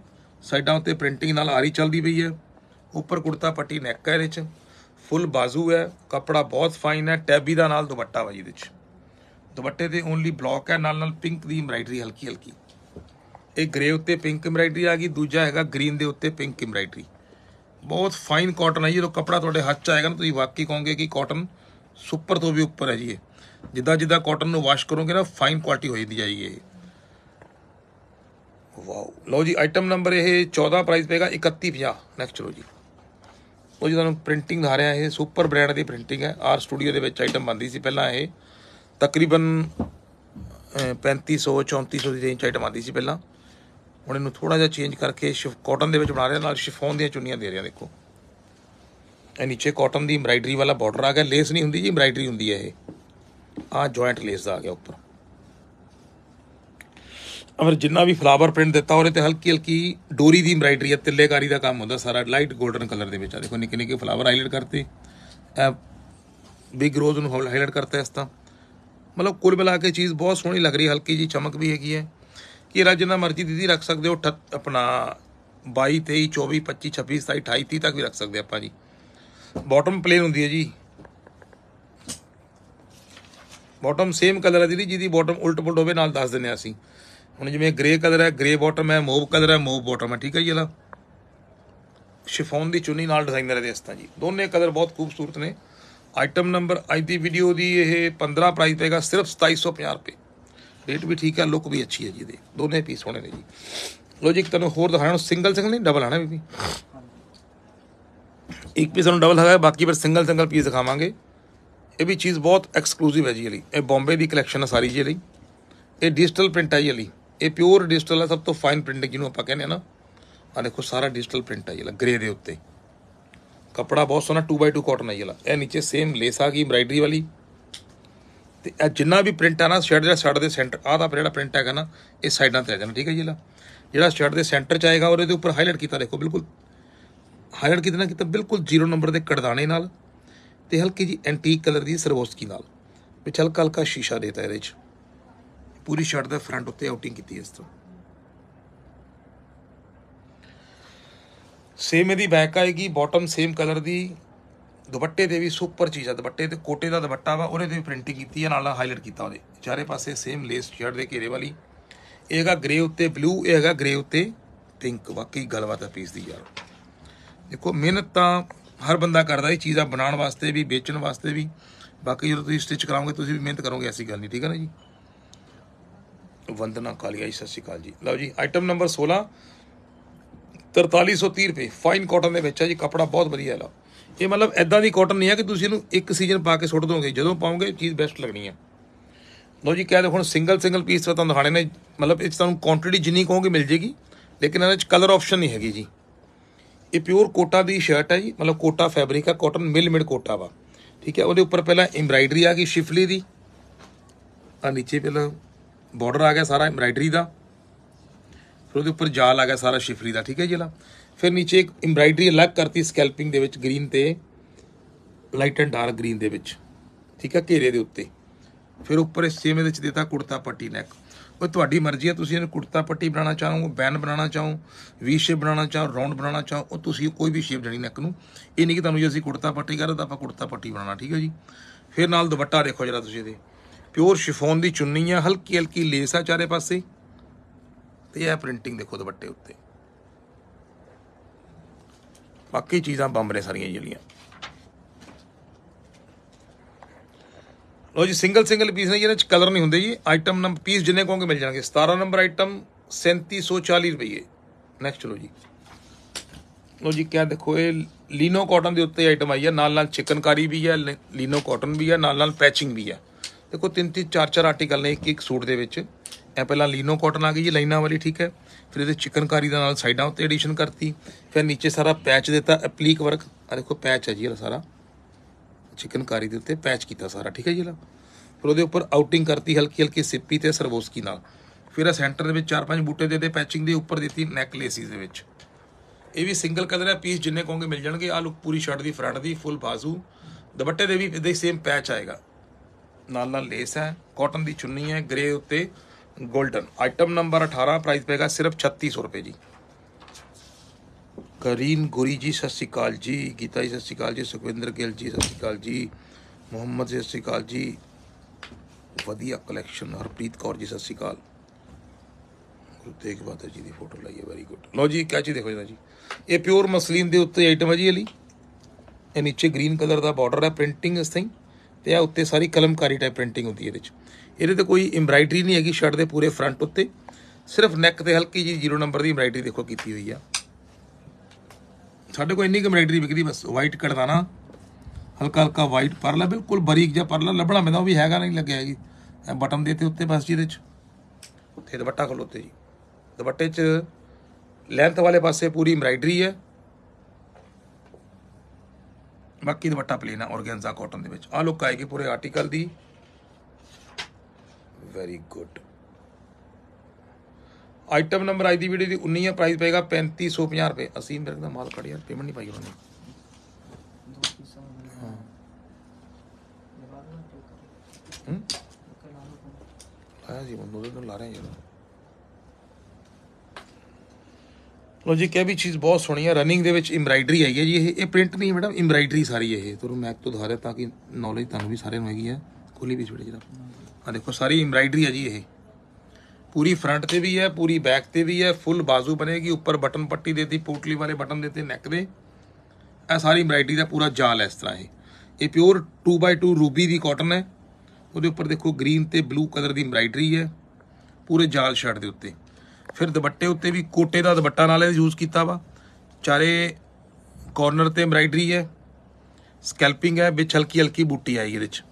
ਸਾਈਡਾਂ ਉੱਤੇ ਪ੍ਰਿੰਟਿੰਗ ਨਾਲ ਆਰੀ ਚੱਲਦੀ ਪਈ ਹੈ ਉੱਪਰ ਕੁੜਤਾ ਪੱਟੀ ਨੈਕ ਹੈ ਇਹਦੇ ਚ ਫੁੱਲ ਬਾਜ਼ੂ ਹੈ ਕਪੜਾ ਬਹੁਤ ਫਾਈਨ ਹੈ ਟੈਬੀ ਦਾ ਨਾਲ ਦੁਪੱਟਾ ਵਾ ਇਹਦੇ ਚ ਦੁਪੱਟੇ ਤੇ ਓਨਲੀ ਬਲੌਕ ਹੈ ਨਾਲ ਨਾਲ ਪਿੰਕ ਦੀ ਐਮਬ੍ਰਾਇਡਰੀ ਹਲਕੀ ਹਲਕੀ ਇਹ ਗ੍ਰੇ ਉੱਤੇ ਪਿੰਕ ਐਮਬ੍ਰਾਇਡਰੀ ਆ ਗਈ ਦੂਜਾ ਹੈਗਾ ਗ੍ਰੀਨ ਦੇ ਉੱਤੇ ਪਿੰਕ ਐਮਬ੍ਰਾਇਡਰੀ ਬਹੁਤ ਫਾਈਨ ਕਾਟਨ ਹੈ ਜਦੋਂ ਕਪੜਾ ਤੁਹਾਡੇ ਹੱਥ 'ਚ ਆਏਗਾ ਨਾ ਤੁਸੀਂ ਵਾਕਈ ਕਹੋਗੇ ਕਿ ਕਾਟਨ ਸੁਪਰ ਤੋਂ ਵੀ ਉੱਪਰ ਹੈ ਜੀ ਇਹ ਜਿੱਦਾਂ ਜਿੱਦਾਂ ਕਾਟਨ ਨੂੰ ਵਾਸ਼ ਕਰੋਗੇ ਨਾ ਫਾਈਨ ਕੁਆਲਿਟੀ ਹੋ ਜਾਂਦੀ ਜਾਏਗੀ ਇਹ ਵਾਓ ਲਓ ਜੀ ਆਈਟਮ ਨੰਬਰ ਇਹ 14 ਪ੍ਰਾਈਸ ਪਏਗਾ 3150 ਨੈਕਸਟ ਲਓ ਜੀ ਉਹ ਜੀ ਤੁਹਾਨੂੰ ਪ੍ਰਿੰਟਿੰਗ ਦਿਖਾ ਰਿਹਾ ਇਹ ਸੁਪਰ ਬ੍ਰਾਂਡ ਦੀ ਪ੍ਰਿੰਟਿੰਗ ਹੈ ਆਰ ਸਟੂਡੀਓ ਦੇ ਵਿੱਚ ਆਈਟਮ ਬੰਦੀ ਸੀ ਪਹਿਲਾਂ ਇਹ ਤਕਰੀਬਨ 3500 3400 ਦੀ ਰੇਂਜ ਚ ਆਈਟਮ ਆਦੀ ਸੀ ਪਹਿਲਾਂ ਹੁਣ ਇਹਨੂੰ ਥੋੜਾ ਜਿਹਾ ਚੇਂਜ ਕਰਕੇ ਸ਼ਿਫ ਕਾਟਨ ਦੇ ਵਿੱਚ ਬਣਾ ਰਿਹਾ ਨਾਲ ਸ਼ਿਫੋਨ ਦੀਆਂ ਚੁੰਨੀਆਂ ਦੇ ਰਿਹਾ ਦੇਖੋ ਇਹ ਨੀਚੇ ਕਾਟਨ ਦੀ ਐਮਬ੍ਰਾਇਡਰੀ ਵਾਲਾ ਬਾਰਡਰ ਆ ਗਿਆ ਲੇਸ ਨਹੀਂ ਹੁੰਦੀ ਜੀ ਐਮਬ੍ਰਾਇਡਰੀ ਹੁੰਦੀ ਹੈ ਇਹ ਆ ਜੁਆਇੰਟ ਲੇਸ ਦਾ ਆ ਗਿਆ ਉੱਪਰ ਅਗਰ ਜਿੰਨਾ ਵੀ ਫਲਾਵਰ ਪ੍ਰਿੰਟ ਦਿੱਤਾ ਉਹਦੇ ਤੇ ਹਲਕੀ ਹਲਕੀ ਡੋਰੀ ਦੀ ਐਮਬ੍ਰਾਇਡਰੀ ਹੈ ਤਿੱਲੇਕਾਰੀ ਦਾ ਕੰਮ ਹੁੰਦਾ ਸਾਰਾ ਲਾਈਟ 골ਡਨ ਕਲਰ ਦੇ ਵਿੱਚ ਆ ਦੇਖੋ ਨਿੱਕੇ ਨਿੱਕੇ ਫਲਾਵਰ ਹਾਈਲਾਈਟ ਕਰਤੇ ਬਿਗ ਰੋਜ਼ ਨੂੰ ਹਾਈਲਾਈਟ ਕਰਤਾ ਇਸ ਤਾਂ ਮਤਲਬ ਕੁੱਲ ਮਿਲਾ ਕੇ ਚੀਜ਼ ਬਹੁਤ ਸੋਹਣੀ ਲੱਗ ਰਹੀ ਹਲਕੀ ਜੀ ਚਮਕ ਵੀ ਹੈਗੀ ਹੈ ਕਿ ਰਾਜ ਜਿੰਨਾ ਮਰਜ਼ੀ ਦੀਦੀ ਰੱਖ ਸਕਦੇ ਹੋ ਆਪਣਾ 22 23 24 25 26 27 28 30 ਤੱਕ ਵੀ ਰੱਖ ਸਕਦੇ ਆਪਾਂ ਜੀ ਬਾਟਮ ਪਲੇਨ ਹੁੰਦੀ ਹੈ ਜੀ ਬਾਟਮ ਸੇਮ ਕਲਰ ਹੈ ਦੀਦੀ ਜਿਹਦੀ ਬਾਟਮ ਉਲਟ ਪੁਲਟ ਹੋਵੇ ਨਾਲ ਦੱਸ ਦਿੰਨੇ ਆ ਅਸੀਂ ਹੁਣ ਜਿਵੇਂ ਗ੍ਰੇ ਕਲਰ ਹੈ ਗ੍ਰੇ ਬਾਟਮ ਹੈ ਮੋਵ ਕਲਰ ਹੈ ਮੋਵ ਬਾਟਮ ਹੈ ਠੀਕ ਹੈ ਜੀ ਇਹਦਾ ਸ਼ਿਫੋਨ ਦੀ ਚੁੰਨੀ ਨਾਲ ਡਿਜ਼ਾਈਨਰ ਦੇ ਇਸ ਤਰ੍ਹਾਂ ਜੀ ਦੋਨੇ ਕਲਰ ਬਹੁਤ ਖੂਬਸੂਰਤ ਨੇ ਆਈਟਮ ਨੰਬਰ ਅੱਜ ਦੀ ਵੀਡੀਓ ਦੀ ਇਹ 15 ਪ੍ਰਾਈਸ ਹੈਗਾ ਸਿਰਫ 2750 ਰੁਪਏ ਰੇਟ ਵੀ ਠੀਕ ਹੈ ਲੁੱਕ ਵੀ ਅੱਛੀ ਹੈ ਜੀ ਦੇ ਦੋਨੇ ਪੀਸ ਹੋਣੇ ਨੇ ਜੀ ਲੋ ਜੀ ਤੁਹਾਨੂੰ ਹੋਰ ਦਿਖਾਣਾ ਸਿੰਗਲ ਸਿੰਗਲ ਨਹੀਂ ਡਬਲ ਆਣਾ ਬੀਬੀ ਇੱਕ ਪੀਸ ਨੂੰ ਡਬਲ ਹੈਗਾ ਬਾਕੀ ਫਿਰ ਸਿੰਗਲ ਸਿੰਗਲ ਪੀਸ ਦਿਖਾਵਾਂਗੇ ਇਹ ਵੀ ਚੀਜ਼ ਬਹੁਤ ਐਕਸਕਲੂਸਿਵ ਹੈ ਜੀ ਲਈ ਇਹ ਬੰਬੇ ਦੀ ਕਲੈਕਸ਼ਨ ਹੈ ਸਾਰੀ ਜੀ ਲਈ ਇਹ ਡਿਜੀਟਲ ਪ੍ਰਿੰਟ ਹੈ ਜੀ ਲਈ ਇਹ ਪਿਓਰ ਡਿਜੀਟਲ ਹੈ ਸਭ ਤੋਂ ਫਾਈਨ ਪ੍ਰਿੰਟ ਜਿਹਨੂੰ ਆਪਾਂ ਕਹਿੰਦੇ ਆ ਨਾ ਆ ਦੇਖੋ ਸਾਰਾ ਡਿਜੀਟਲ ਪ੍ਰਿੰਟ ਹੈ ਜੀ ਲਾ ਗ੍ਰੇ ਦੇ ਉੱਤੇ ਕਪੜਾ ਬਹੁਤ ਸੋਹਣਾ 2x2 ਕਾਟਨ ਹੈ ਜਿਹੜਾ ਇਹ ਨੀਚੇ ਸੇਮ ਲੇਸ ਆ ਗਈ ਐਮਬ੍ਰਾਇਡਰੀ ਵਾਲੀ ਤੇ ਇਹ ਜਿੰਨਾ ਵੀ ਪ੍ਰਿੰਟ ਆ ਨਾ ਸ਼ਰਟ ਦੇ ਸ਼ਰਟ ਦੇ ਸੈਂਟਰ ਆਹ ਦਾ ਜਿਹੜਾ ਪ੍ਰਿੰਟ ਹੈਗਾ ਨਾ ਇਹ ਸਾਈਡਾਂ ਤੇ ਆ ਜਾਣਾ ਠੀਕ ਹੈ ਜਿਹੜਾ ਜਿਹੜਾ ਸ਼ਰਟ ਦੇ ਸੈਂਟਰ ਚ ਆਏਗਾ ਉਹਦੇ ਉੱਪਰ ਹਾਈਲਾਈਟ ਕੀਤਾ ਦੇਖੋ ਬਿਲਕੁਲ ਹਾਈਲਾਈਟ ਕਿਤਨਾ ਨਾ ਬਿਲਕੁਲ ਜ਼ੀਰੋ ਨੰਬਰ ਦੇ ਕੜਦਾਣੇ ਨਾਲ ਤੇ ਹਲਕੀ ਜੀ ਐਂਟੀਕ ਕਲਰ ਦੀ ਸਰਵੋਸਕੀ ਨਾਲ ਵਿੱਚ ਹਲਕਾ ਹਲਕਾ ਸ਼ੀਸ਼ਾ ਦੇਤਾ ਇਹਦੇ ਚ ਪੂਰੀ ਸ਼ਰਟ ਦਾ ਫਰੰਟ ਉੱਤੇ ਆਊਟਿੰਗ ਕੀਤੀ ਇਸ ਤਰ੍ਹਾਂ ਸੇਮ ਇਹਦੀ ਬੈਕ ਆਏਗੀ ਬਾਟਮ ਸੇਮ ਕਲਰ ਦੀ ਦੁਪੱਟੇ ਦੇ ਵੀ ਸੁਪਰ ਚੀਜ਼ ਆ ਦੁਪੱਟੇ ਤੇ ਕੋਟੇ ਦਾ ਦੁਪੱਟਾ ਵਾ ਉਹਦੇ ਤੇ ਵੀ ਪ੍ਰਿੰਟਿੰਗ ਕੀਤੀ ਆ ਨਾਲ ਨਾਲ ਹਾਈਲਾਈਟ ਕੀਤਾ ਉਹਦੇ ਚਾਰੇ ਪਾਸੇ ਸੇਮ ਲੇਸ ਸ਼ਰਟ ਦੇ ਘੇਰੇ ਵਾਲੀ ਇਹ ਹੈਗਾ ਗ੍ਰੇ ਉੱਤੇ ਬਲੂ ਇਹ ਹੈਗਾ ਗ੍ਰੇ ਉੱਤੇ ਪਿੰਕ ਵਾਕਈ ਗੱਲਬਾਤ ਆ ਪੀਸ ਦੀ ਯਾਰ ਦੇਖੋ ਮਿਹਨਤ ਤਾਂ ਹਰ ਬੰਦਾ ਕਰਦਾ ਇਹ ਚੀਜ਼ਾਂ ਬਣਾਉਣ ਵਾਸਤੇ ਵੀ ਵੇਚਣ ਵਾਸਤੇ ਵੀ ਬਾਕੀ ਜਦੋਂ ਤੁਸੀਂ ਸਟਿਚ ਕਰਾਉਂਗੇ ਤੁਸੀਂ ਵੀ ਮਿਹਨਤ ਕਰੋਗੇ ਐਸੀ ਗੱਲ ਨਹੀਂ ਠੀਕ ਹੈ ਨਾ ਜੀ ਵੰਦਨਾ ਕਾਲੀਆ ਜੀ ਸਤਿ ਸ਼੍ਰੀ ਅਕਾਲ ਜੀ ਲਓ ਜੀ ਆਈਟਮ ਨੰਬਰ 16 4330 ਰੁਪਏ ਫਾਈਨ ਕਾਟਨ ਦੇ ਵਿੱਚ ਹੈ ਜੀ ਕਪੜਾ ਬਹੁਤ ਵਧੀਆ ਹੈ ਇਹ ਮਤਲਬ ਐਦਾਂ ਦੀ ਕਾਟਨ ਨਹੀਂ ਹੈ ਕਿ ਤੁਸੀਂ ਇਹਨੂੰ ਇੱਕ ਸੀਜ਼ਨ ਪਾ ਕੇ ਸੁੱਟ ਦੋਗੇ ਜਦੋਂ ਪਾਉਂਗੇ ਚੀਜ਼ ਬੈਸਟ ਲੱਗਣੀ ਹੈ ਲੋ ਜੀ ਕਹਿੰਦੇ ਹੁਣ ਸਿੰਗਲ ਸਿੰਗਲ ਪੀਸ ਤਾਂ ਤੁਹਾਨੂੰ ਦਿਖਾਣੇ ਨੇ ਮਤਲਬ ਇਹ ਤੁਹਾਨੂੰ ਕੁਆਂਟੀਟੀ ਜਿੰਨੀ ਕਹੋਗੇ ਮਿਲ ਜੇਗੀ ਲੇਕਿਨ ਇਹਦੇ ਵਿੱਚ ਕਲਰ ਆਪਸ਼ਨ ਨਹੀਂ ਹੈਗੀ ਜੀ ਇਹ ਪਿਓਰ ਕੋਟਾ ਦੀ ਸ਼ਰਟ ਹੈ ਜੀ ਮਤਲਬ ਕੋਟਾ ਫੈਬਰਿਕ ਹੈ ਕਾਟਨ ਮਿਲ ਮਿਡ ਕੋਟਾ ਵਾ ਠੀਕ ਹੈ ਉਹਦੇ ਉੱਪਰ ਪਹਿਲਾਂ ਐਮਬਰਾਇਡਰੀ ਆ ਗਈ ਸ਼ਿਫਲੀ ਦੀ ਆ ਨੀਚੇ ਪਹਿਲਾਂ ਬਾਰਡਰ ਆ ਗਿਆ ਸਾਰਾ ਐਮਬਰਾਇਡਰੀ ਦਾ ਫਿਰ ਉਹਦੇ ਉੱਪਰ ਜਾਲ ਆ ਗਿਆ ਸਾਰਾ ਸ਼ਿਫਰੀ ਦਾ ਠੀਕ ਹੈ ਜੀ ਲਾ ਫਿਰ ਨੀਚੇ ਇੱਕ ਐਮਬ੍ਰਾਇਡਰੀ ਅਲੱਗ ਕਰਤੀ ਸਕੈਲਪਿੰਗ ਦੇ ਵਿੱਚ ਗ੍ਰੀਨ ਤੇ ਲਾਈਟ ਐਂਡ ਡਾਰਕ ਗ੍ਰੀਨ ਦੇ ਵਿੱਚ ਠੀਕ ਹੈ ਘੇਰੇ ਦੇ ਉੱਤੇ ਫਿਰ ਉੱਪਰ ਇਸ ਸੇਮੇ ਦੇ ਵਿੱਚ ਦਿੱਤਾ ਕੁੜਤਾ ਪੱਟੀ ਨੈਕ ਉਹ ਤੁਹਾਡੀ ਮਰਜ਼ੀ ਹੈ ਤੁਸੀਂ ਇਹਨੂੰ ਕੁੜਤਾ ਪੱਟੀ ਬਣਾਉਣਾ ਚਾਹੋ ਬੈਨ ਬਣਾਉਣਾ ਚਾਹੋ ਵੀ ਸ਼ੇਪ ਬਣਾਉਣਾ ਚਾਹੋ ਰਾਉਂਡ ਬਣਾਉਣਾ ਚਾਹੋ ਉਹ ਤੁਸੀਂ ਕੋਈ ਵੀ ਸ਼ੇਪ ਜਣੀ ਨੈਕ ਨੂੰ ਇਹ ਨਹੀਂ ਕਿ ਤੁਹਾਨੂੰ ਜੇ ਅਸੀਂ ਕੁੜਤਾ ਪੱਟੀ ਕਰਦਾ ਤਾਂ ਆਪਾਂ ਕੁੜਤਾ ਪੱਟੀ ਬਣਾਉਣਾ ਠੀਕ ਹੈ ਜੀ ਫਿਰ ਨਾਲ ਦੁਪੱਟਾ ਦੇਖੋ ਜਰਾ ਤੁਸੀਂ ਇਹਦੇ ਪਿਓਰ ਸ਼ਿਫੋਨ ਦੀ ਚੁੰਨੀ ਆ ਹਲਕੀ ਹਲਕੀ ਲੇਸ ਆ ਚਾਰੇ ਪਾਸੇ ਤੇ ਇਹ ਪ੍ਰਿੰਟਿੰਗ ਦੇਖੋ ਦੁਪੱਟੇ ਉੱਤੇ ਬਾਕੀ ਚੀਜ਼ਾਂ ਬੰਬ ਨੇ ਸਾਰੀਆਂ ਜਿਹੜੀਆਂ ਲੋ ਜੀ ਸਿੰਗਲ ਸਿੰਗਲ ਪੀਸ ਨੇ ਜਿਹਨਾਂ ਚ ਕਲਰ ਨਹੀਂ ਹੁੰਦੇ ਜੀ ਆਈਟਮ ਨੰਬਰ ਪੀਸ ਜਿੰਨੇ ਕੋਗੇ ਮਿਲ ਜਾਣਗੇ 17 ਨੰਬਰ ਆਈਟਮ 3740 ਰੁਪਏ ਨੈਕਸਟ ਲੋ ਜੀ ਲੋ ਜੀ ਕਿਆ ਦੇਖੋ ਇਹ ਲੀਨੋ ਕਾਟਨ ਦੇ ਉੱਤੇ ਆਈਟਮ ਆਈ ਹੈ ਨਾਲ ਨਾਲ ਚਿਕਨਕਾਰੀ ਵੀ ਹੈ ਲੀਨੋ ਕਾਟਨ ਵੀ ਹੈ ਨਾਲ ਨਾਲ ਪੈਚਿੰਗ ਵੀ ਹੈ ਦੇਖੋ ਤਿੰਨ ਤਿੰਨ ਚਾਰ ਚਾਰ ਆਰਟੀਕਲ ਨੇ ਇੱਕ ਇੱਕ ਸੂਟ ਦੇ ਵਿੱਚ ਇਹ ਪਹਿਲਾਂ ਲੀਨੋ ਕਾਟਨ ਆ ਗਈ ਜੀ ਲਾਈਨਾਂ ਵਾਲੀ ਠੀਕ ਹੈ ਫਿਰ ਇਹਦੇ ਚਿਕਨਕਾਰੀ ਦੇ ਨਾਲ ਸਾਈਡਾਂ ਉੱਤੇ ਐਡੀਸ਼ਨ ਕਰਤੀ ਫਿਰ ਨੀਚੇ ਸਾਰਾ ਪੈਚ ਦਿੱਤਾ ਐਪਲੀਕ ਵਰਕ ਆ ਦੇਖੋ ਪੈਚ ਹੈ ਜੀ ਇਹ ਸਾਰਾ ਚਿਕਨਕਾਰੀ ਦੇ ਉੱਤੇ ਪੈਚ ਕੀਤਾ ਸਾਰਾ ਠੀਕ ਹੈ ਜੀ ਲਾ ਫਿਰ ਉਹਦੇ ਉੱਪਰ ਆਊਟਿੰਗ ਕਰਤੀ ਹਲਕੀ ਹਲਕੀ ਸਿੱਪੀ ਤੇ ਸਰਵੋਸਕੀ ਨਾਲ ਫਿਰ ਆ ਸੈਂਟਰ ਦੇ ਵਿੱਚ ਚਾਰ ਪੰਜ ਬੂਟੇ ਦੇ ਦੇ ਪੈਚਿੰਗ ਦੇ ਉੱਪਰ ਦਿੱਤੀ ਨੈਕ ਲੇਸਿਸ ਦੇ ਵਿੱਚ ਇਹ ਵੀ ਸਿੰਗਲ ਕਲਰ ਹੈ ਪੀਸ ਜਿੰਨੇ ਕਹੋਗੇ ਮਿਲ ਜਾਣਗੇ ਆ ਲੁੱਕ ਪੂਰੀ ਸ਼ਰਟ ਦੀ ਫਰੰਟ ਦੀ ਫੁੱਲ ਬਾਜ਼ੂ ਦੁਪੱਟੇ ਦੇ ਵੀ ਇਹਦੇ ਸੇਮ ਪੈਚ ਆਏਗਾ ਨਾਲ ਨਾਲ ਲੇਸ ਹੈ ਕਾਟਨ ਦੀ ਚੁੰਨੀ ਹੈ ਗ੍ਰੇ ਉੱਤੇ गोल्डन आइटम नंबर 18 ਪ੍ਰਾਈਸ ਪੈਗਾ ਸਿਰਫ 3600 ਰੁਪਏ ਜੀ ਕਰੀਨ ਗੁਰੀ ਜੀ ਸਤਿ ਸ਼੍ਰੀ ਅਕਾਲ ਜੀ ਗੀਤਾ ਜੀ ਸਤਿ ਸ਼੍ਰੀ ਅਕਾਲ ਜੀ ਸੁਖਵਿੰਦਰ ਗਿੱਲ ਜੀ ਸਤਿ ਸ਼੍ਰੀ ਅਕਾਲ ਜੀ ਮੁਹੰਮਦ ਜੀ ਸਤਿ ਸ਼੍ਰੀ ਅਕਾਲ ਜੀ ਵਧੀਆ ਕਲੈਕਸ਼ਨ ਹਰਪ੍ਰੀਤ ਕੌਰ ਜੀ ਸਤਿ ਸ਼੍ਰੀ ਅਕਾਲ ਗੁਰਤੇਗ ਬਾਦਰ ਜੀ ਦੀ ਫੋਟੋ ਲਈ ਹੈ ਵੈਰੀ ਗੁੱਡ ਲਓ ਜੀ ਕੈਚੀ ਦੇਖੋ ਜਨਾ ਜੀ ਇਹ ਪਿਓਰ ਮਸਲੀਨ ਦੇ ਉੱਤੇ ਆਈਟਮ ਹੈ ਜੀ ਇਹ ਲਈ ਇਹ ਨੀਚੇ ਗ੍ਰੀਨ ਕਲਰ ਦਾ ਬਾਰਡਰ ਹੈ ਪ੍ਰਿੰਟਿੰਗ ਇਸ ਥਿੰਗ ਤੇ ਆ ਉੱਤੇ ਸਾਰੀ ਕਲਮਕਾਰੀ ਟਾਈਪ ਪ੍ਰਿੰਟਿੰਗ ਹੁੰਦੀ ਹੈ ਇਹਦੇ ਵਿੱਚ ਇਹਦੇ ਤੇ ਕੋਈ ਐਮਬਰਾਇਡਰੀ ਨਹੀਂ ਹੈਗੀ ਸ਼ਰਟ ਦੇ ਪੂਰੇ ਫਰੰਟ ਉੱਤੇ ਸਿਰਫ ਨੈਕ ਤੇ ਹਲਕੀ ਜੀ 0 ਨੰਬਰ ਦੀ ਐਮਬਰਾਇਡਰੀ ਦੇਖੋ ਕੀਤੀ ਹੋਈ ਆ ਸਾਡੇ ਕੋਲ ਇੰਨੀ ਐਮਬਰਾਇਡਰੀ ਵਿਕਦੀ ਬਸ ਵਾਈਟ ਨਾ ਹਲਕਾ ਹਲਕਾ ਵਾਈਟ ਪਰਲਾ ਬਿਲਕੁਲ ਬਰੀਕ ਜਿਹਾ ਪਰਲਾ ਲੱਭਣਾ ਮੈਂਦਾ ਉਹ ਵੀ ਹੈਗਾ ਨਹੀਂ ਲੱਗਿਆ ਜੀ ਬਟਨ ਦੇ ਤੇ ਉੱਤੇ ਬਸ ਜੀ ਚ ਤੇ ਦੁਪੱਟਾ ਖਲੋਤੇ ਜੀ ਦੁਪੱਟੇ 'ਚ ਲੈਂਥ ਵਾਲੇ ਪਾਸੇ ਪੂਰੀ ਐਮਬਰਾਇਡਰੀ ਹੈ ਬਾਕੀ ਦੁਪੱਟਾ ਪਲੇਨ ਆ ਔਰਗੈਂਜ਼ਾ ਕਾਟਨ ਦੇ ਵਿੱਚ ਆ ਲੁੱਕ ਆਏਗੀ ਪੂਰੇ ਆਰਟੀਕਲ ਦੀ वेरी गुड आइटम नंबर आई दीडियो की उन्नी है प्राइस पेगा पैंती सौ पाँह रुपये असी मेरे का तो माल खड़े यार पेमेंट नहीं पाई उन्होंने लो जी कह भी चीज़ बहुत सोनी है रनिंग एम्ब्रायडरी है जी ये प्रिंट नहीं है मैडम एम्ब्रायडरी सारी है तो मैक तो दिखा रहा ताकि नॉलेज तुम भी सारे हैगी है खुली भी छोटे जरा ਆ ਦੇਖੋ ਸਾਰੀ ਐਮਬ੍ਰਾਇਡਰੀ ਹੈ ਜੀ ਇਹ ਪੂਰੀ ਫਰੰਟ ਤੇ ਵੀ ਹੈ ਪੂਰੀ ਬੈਕ ਤੇ ਵੀ ਹੈ ਫੁੱਲ ਬਾਜ਼ੂ ਬਣੇਗੀ ਉੱਪਰ ਬਟਨ ਪੱਟੀ ਦੇਤੀ ਪੋਟਲੀ ਵਾਲੇ ਬਟਨ ਦੇਤੇ ਨੈਕ ਦੇ ਇਹ ਸਾਰੀ ਐਮਬ੍ਰਾਇਡਰੀ ਦਾ ਪੂਰਾ ਜਾਲ ਹੈ ਇਸ ਤਰ੍ਹਾਂ ਇਹ ਇਹ ਪਿਓਰ 2x2 ਰੂਬੀ ਦੀ ਕਾਟਨ ਹੈ ਉਹਦੇ ਉੱਪਰ ਦੇਖੋ ਗ੍ਰੀਨ ਤੇ ਬਲੂ ਕਲਰ ਦੀ ਐਮਬ੍ਰਾਇਡਰੀ ਹੈ ਪੂਰੇ ਜਾਲ ਸ਼ਰਟ ਦੇ ਉੱਤੇ ਫਿਰ ਦੁਪੱਟੇ ਉੱਤੇ ਵੀ ਕੋਟੇ ਦਾ ਦੁਪੱਟਾ ਨਾਲ ਇਹ ਯੂਜ਼ ਕੀਤਾ ਵਾ ਚਾਰੇ ਕਾਰਨਰ ਤੇ ਐਮਬ੍ਰਾਇਡਰੀ ਹੈ ਸਕੈਲਪਿੰਗ ਹੈ ਵਿੱਚ ਹਲਕੀ ਹਲਕੀ ਬੂਟੀ ਆਈ ਇਹਦੇ ਵਿੱਚ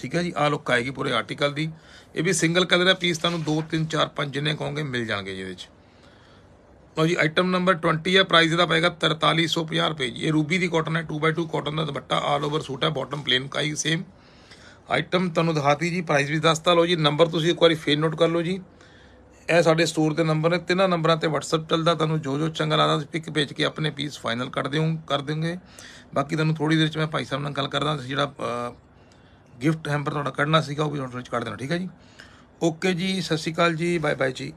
ਠੀਕ ਹੈ ਜੀ ਆ ਲੁੱਕ ਆਏਗੀ ਪੂਰੇ ਆਰਟੀਕਲ ਦੀ ਇਹ ਵੀ ਸਿੰਗਲ ਕਲਰ ਹੈ ਪੀਸ ਤੁਹਾਨੂੰ 2 3 4 5 ਜਿੰਨੇ ਕਹੋਗੇ ਮਿਲ ਜਾਣਗੇ ਇਹਦੇ ਵਿੱਚ ਲਓ ਜੀ ਆਈਟਮ ਨੰਬਰ 20 ਹੈ ਪ੍ਰਾਈਸ ਇਹਦਾ ਪਏਗਾ 4350 ਰੁਪਏ ਜੀ ਇਹ ਰੂਬੀ ਦੀ ਕਾਟਨ ਹੈ 2x2 ਕਾਟਨ ਦਾ ਦੁਪੱਟਾ ਆਲ ਓਵਰ ਸੂਟ ਹੈ ਬਾਟਮ ਪਲੇਨ ਕਾਈ ਸੇਮ ਆਈਟਮ ਤੁਹਾਨੂੰ ਦਿਖਾਤੀ ਜੀ ਪ੍ਰਾਈਸ ਵੀ ਦੱਸਤਾ ਲਓ ਜੀ ਨੰਬਰ ਤੁਸੀਂ ਇੱਕ ਵਾਰੀ ਫੇਰ ਨੋਟ ਕਰ ਲਓ ਜੀ ਇਹ ਸਾਡੇ ਸਟੋਰ ਦੇ ਨੰਬਰ ਨੇ ਤਿੰਨਾਂ ਨੰਬਰਾਂ ਤੇ WhatsApp ਚੱਲਦਾ ਤੁਹਾਨੂੰ ਜੋ ਜੋ ਚੰਗਾ ਲੱਗਦਾ ਤੁਸੀਂ ਪਿਕ ਭੇਜ ਕੇ ਆਪਣੇ ਪੀਸ ਫਾਈਨਲ ਕਰ ਦਿਓ ਕਰ ਦਿੰਗੇ ਬਾਕੀ ਤੁਹਾਨੂੰ ਥੋੜੀ ਦੇਰ ਚ ਮੈਂ ਭਾਈ ਸਾਹਿਬ ਨਾਲ ਗੱਲ ਕਰਦਾ ਜਿਹੜਾ ਗਿਫਟ ਹੈਂਪਰ ਤੁਹਾਡਾ ਕੱਢਣਾ ਸੀਗਾ ਉਹ ਵੀ ਤੁਹਾਨੂੰ ਵਿੱਚ ਕੱਢ ਦੇਣਾ ਠੀਕ ਹੈ ਜੀ ਓਕੇ ਜੀ ਸਤਿ ਸ਼੍ਰੀ ਅਕਾਲ ਜੀ ਬਾਏ ਬਾਏ ਜੀ